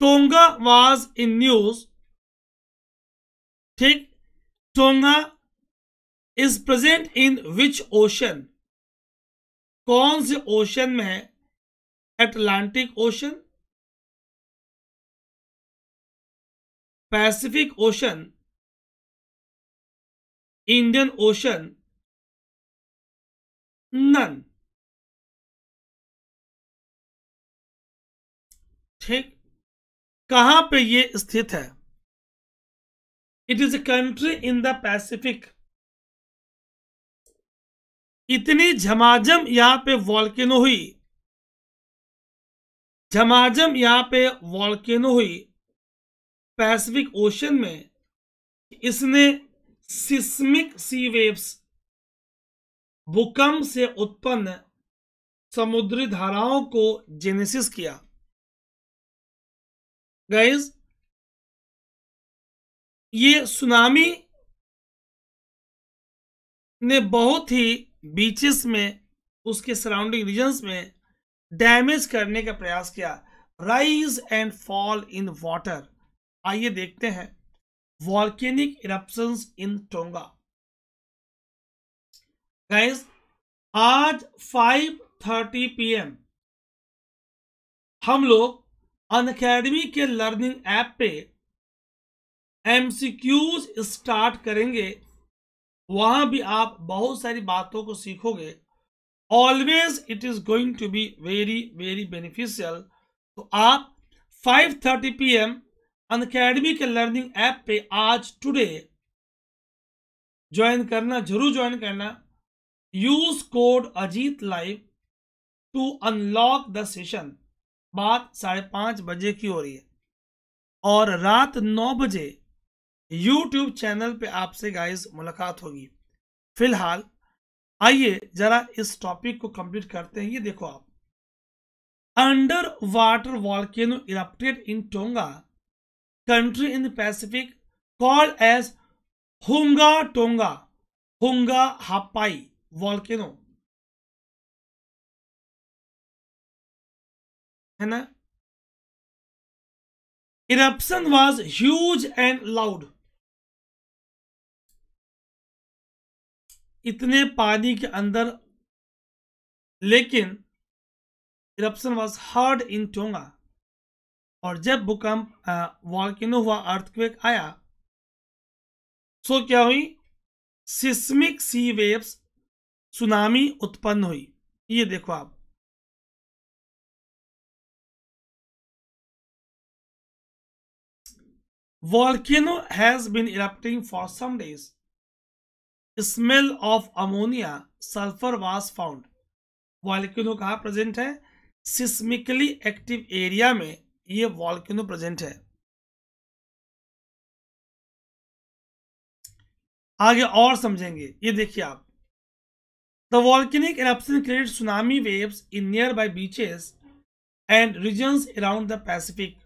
टोंगा वाज इन न्यूज ठीक Tonga is present in which ocean कौन से ओशन में है Atlantic ocean Pacific ocean Indian ocean none ठीक कहां पे ये स्थित है it is a country in the Pacific इतनी झमाझम यहां पे वॉल्केनो हुई झमाझम यहां पे वॉल्केनो हुई पैसिफिक ओशन में इसने सिस्मिक सी वेव्स भूकंप से उत्पन्न समुद्री धाराओं को जेनेसिस किया गाइस ये सुनामी ने बहुत ही बीचेस में उसके सराउंडिंग रीजन्स में डैमेज करने का प्रयास किया rise and fall in water आइए देखते हैं volcanic eruption in Tonga guys आज 5:30 एम हम लोग अन के लर्निंग ऐप पे एमसीक्यूज स्टार्ट करेंगे वहां भी आप बहुत सारी बातों को सीखोगे always it is going to be very very beneficial तो आप 5:30 थर्टी पी एम अनकेडमी के लर्निंग ऐप पे आज टुडे ज्वाइन करना जरूर ज्वाइन करना use code Ajit live to unlock the session बात साढ़े पाँच बजे की हो रही है और रात नौ बजे यूट्यूब चैनल पे आपसे गाइस मुलाकात होगी फिलहाल आइए जरा इस टॉपिक को कंप्लीट करते हैं ये देखो आप under water volcano erupted in Tonga country in Pacific call as Hunga Tonga Hunga Ha'apai volcano है ना eruption was huge and loud इतने पानी के अंदर लेकिन eruption was hard in Tonga और जब भूकंप वॉकिनो हुआ अर्थक्वेक आया सो क्या हुई सिस्मिक सी वेव्स सुनामी उत्पन्न हुई ये देखो आप volcano has been erupting for some days smell of ammonia sulphur was found volcano कहा प्रेजेंट है सिस्मिकली एक्टिव एरिया में ये वॉल्किनो प्रेजेंट है आगे और समझेंगे ये देखिए आप the volcanic eruption create tsunami waves in nearby beaches and regions around the Pacific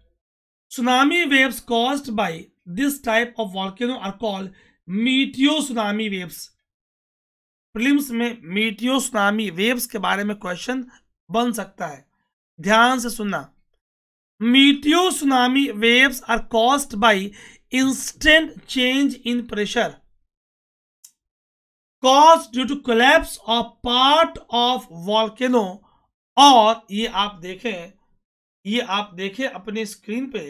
tsunami waves caused by this type of volcano are called meteo tsunami waves prelims में meteo tsunami waves के बारे में question बन सकता है ध्यान से सुनना meteo tsunami waves are caused by instant change in pressure cause due to collapse of part of volcano और ये आप देखें ये आप देखें अपने स्क्रीन पे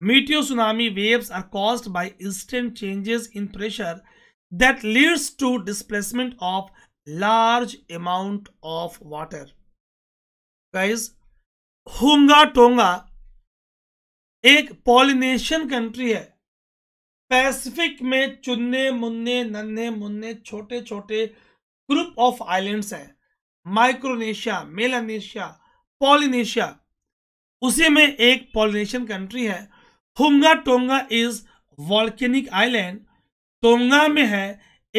Meteor tsunami waves are caused by instant changes in pressure that leads to displacement of large amount of water. Guys, हुंगा टोंगा एक पॉलिनेशियन कंट्री है पैसिफिक में चुन्ने मुन्ने नन्हे मुन्ने छोटे छोटे ग्रुप ऑफ आइलैंड्स हैं माइक्रोनेशिया मेलानेशिया पॉलिनेशिया उसी में एक पॉलिनेशियन कंट्री है Hunga Tonga is volcanic island Tonga में है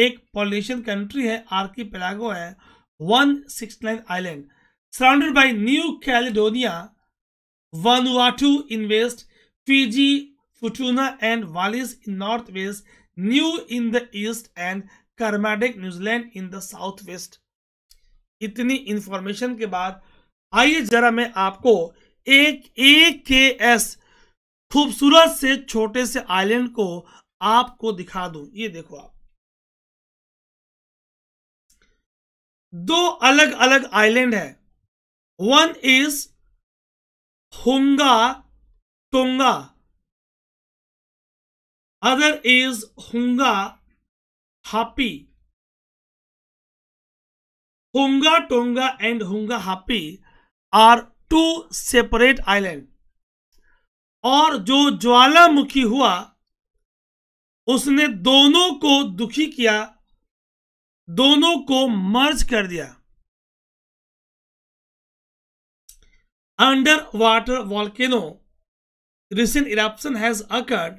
एक पॉल्यूशन कंट्री है पेलागो है one six nine island surrounded by New Caledonia Vanuatu in west Fiji Futuna and Wallis in north west Niue in the east and Kermadec New Zealand in the south west इतनी information के बाद आइए जरा मैं आपको एक ए के एस खूबसूरत से छोटे से आइलैंड को आपको दिखा दूं ये देखो आप दो अलग अलग आइलैंड है one is Hunga Tonga other is Hunga Ha'apai Hunga Tonga and Hunga Ha'apai are two separate island और जो ज्वालामुखी हुआ उसने दोनों को दुखी किया दोनों को मर्ज कर दिया under water volcano recent eruption has occurred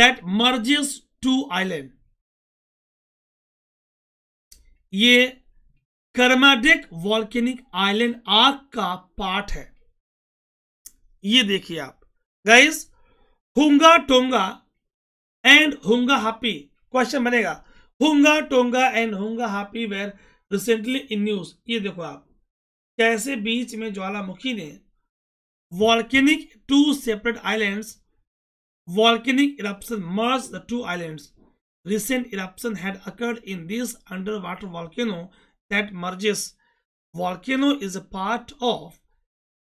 that merges two island ये कर्माडिक वॉल्केनिक आइलैंड आग का पार्ट है ये देखिए आप guys Hunga Tonga and Hunga Ha'apai question बनेगा Hunga Tonga and Hunga Ha'apai where recently in news ये देखो आप कैसे बीच में ज्वालामुखी ने volcanic two separate islands volcanic eruption merge the two islands recent eruption had occurred in this under water volcano that merges volcano is a part of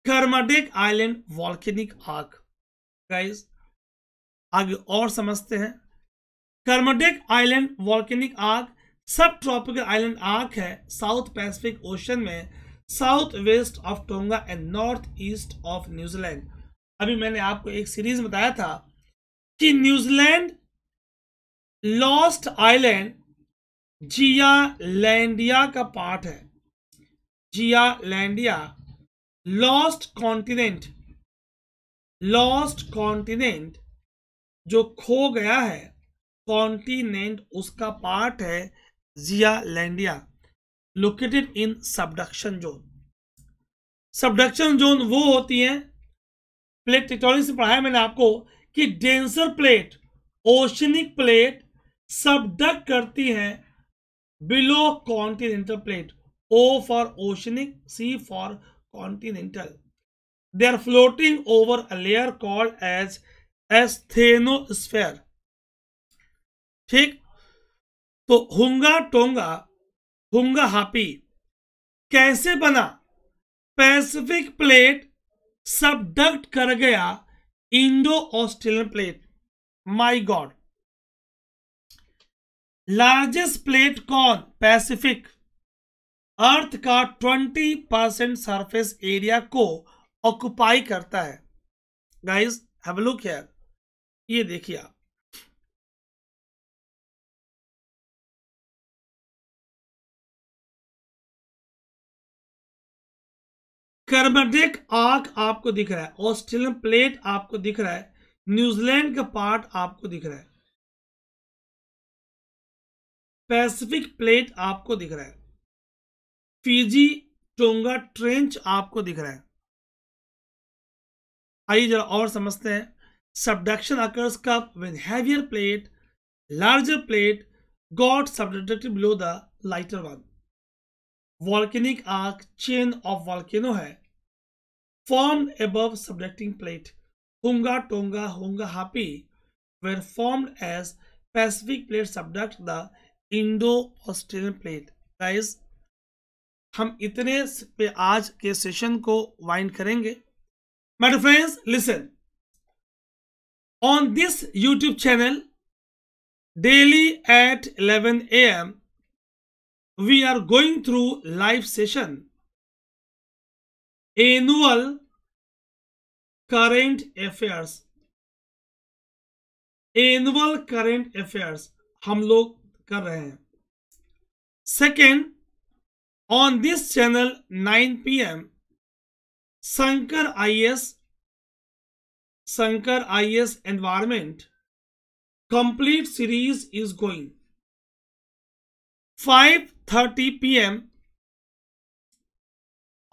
Kermadec island volcanic arc guys आगे और समझते हैं कर्मडेक island volcanic आग सब tropical island आग है south Pacific ocean में south west of Tonga and north east of New Zealand अभी मैंने आपको एक सीरीज बताया था कि New Zealand lost island Zealandia का पार्ट है Zealandia lost continent lost continent जो खो गया है कॉन्टिनेंट उसका पार्ट है Zealandia located in subduction zone subduction zone वो होती है प्लेट टेक्टोनिक से पढ़ाया मैंने आपको कि denser plate oceanic plate subduct करती है below continental plate O for oceanic C for continental they are floating over a layer called as asthenosphere ठीक तो हुंगा टोंगा हुंगा हापी कैसे बना पैसिफिक प्लेट सबडक्ट कर गया Indo Australian plate my god largest plate कौन पैसिफिक अर्थ का 20 परसेंट सरफेस एरिया को ऑक्यूपाई करता है गाइस हैव लुक हेयर ये देखिए आप कर्मेटिक आर्क आपको दिख रहा है ऑस्ट्रेलियन प्लेट आपको दिख रहा है न्यूजीलैंड का पार्ट आपको दिख रहा है पैसिफिक प्लेट आपको दिख रहा है फिजी टोंगा ट्रेंच आपको दिख रहा है आइए जरा और समझते हैं सबडक्शन अकर्स कब when heavier plate larger plate got सब below the lighter one volcanic arc chain of volcano है form above subducting plate Hunga Tonga Hunga Ha'apai where form as Pacific plate subduct the Indo Australian plate guys हम इतने पे आज के session को wind करेंगे My dear friends, listen. On this YouTube channel, daily at 11 a.m., we are going through live session, annual current affairs, annual current affairs hum log kar rahe hain Second, on this channel 9 p.m., Shankar Sankar IAS environment complete series is going 5:30 am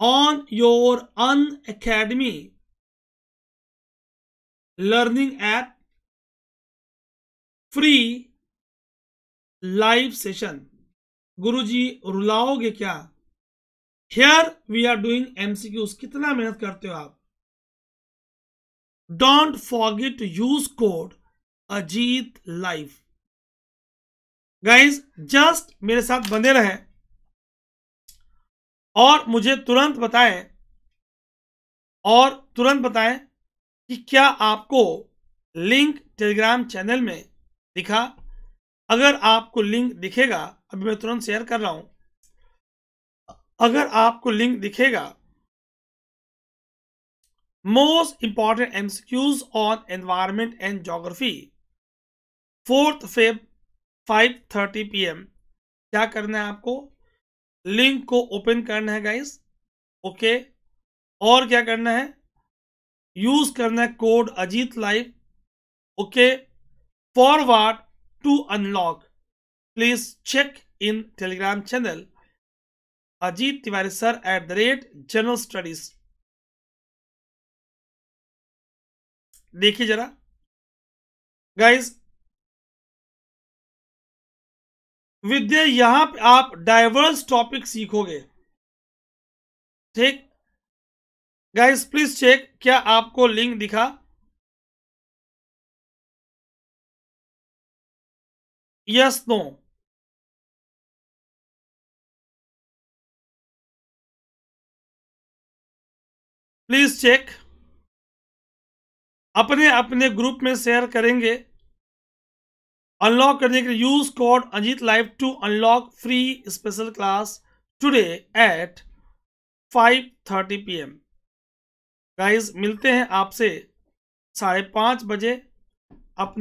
on your Unacademy learning app free live session गुरु जी रुलाओगे क्या here we are doing MCQs कितना मेहनत करते हो आप don't forget it use code Ajeet live guys just मेरे साथ बने रहे और मुझे तुरंत बताएं और तुरंत बताएं कि क्या आपको लिंक टेलीग्राम चैनल में दिखा अगर आपको लिंक दिखेगा अभी मैं तुरंत शेयर कर रहा हूं अगर आपको लिंक दिखेगा most important MCQs on environment and geography fourth Feb five thirty P क्या करना है आपको लिंक को ओपन करना है गाइस ओके okay. और क्या करना है यूज करना है code Ajit live okay forward to unlock please check in Telegram channel Ajeet Tiwari sir at the rate general studies देखिए जरा गाइज विद्या यहां पे आप डाइवर्स टॉपिक सीखोगे ठीक गाइस प्लीज चेक क्या आपको लिंक दिखा यस नो प्लीज चेक अपने अपने ग्रुप में शेयर करेंगे अनलॉक करने के लिए use code Ajit live to unlock free special class today at 5:30 PM guys मिलते हैं आपसे साढ़े पाँच बजे अपना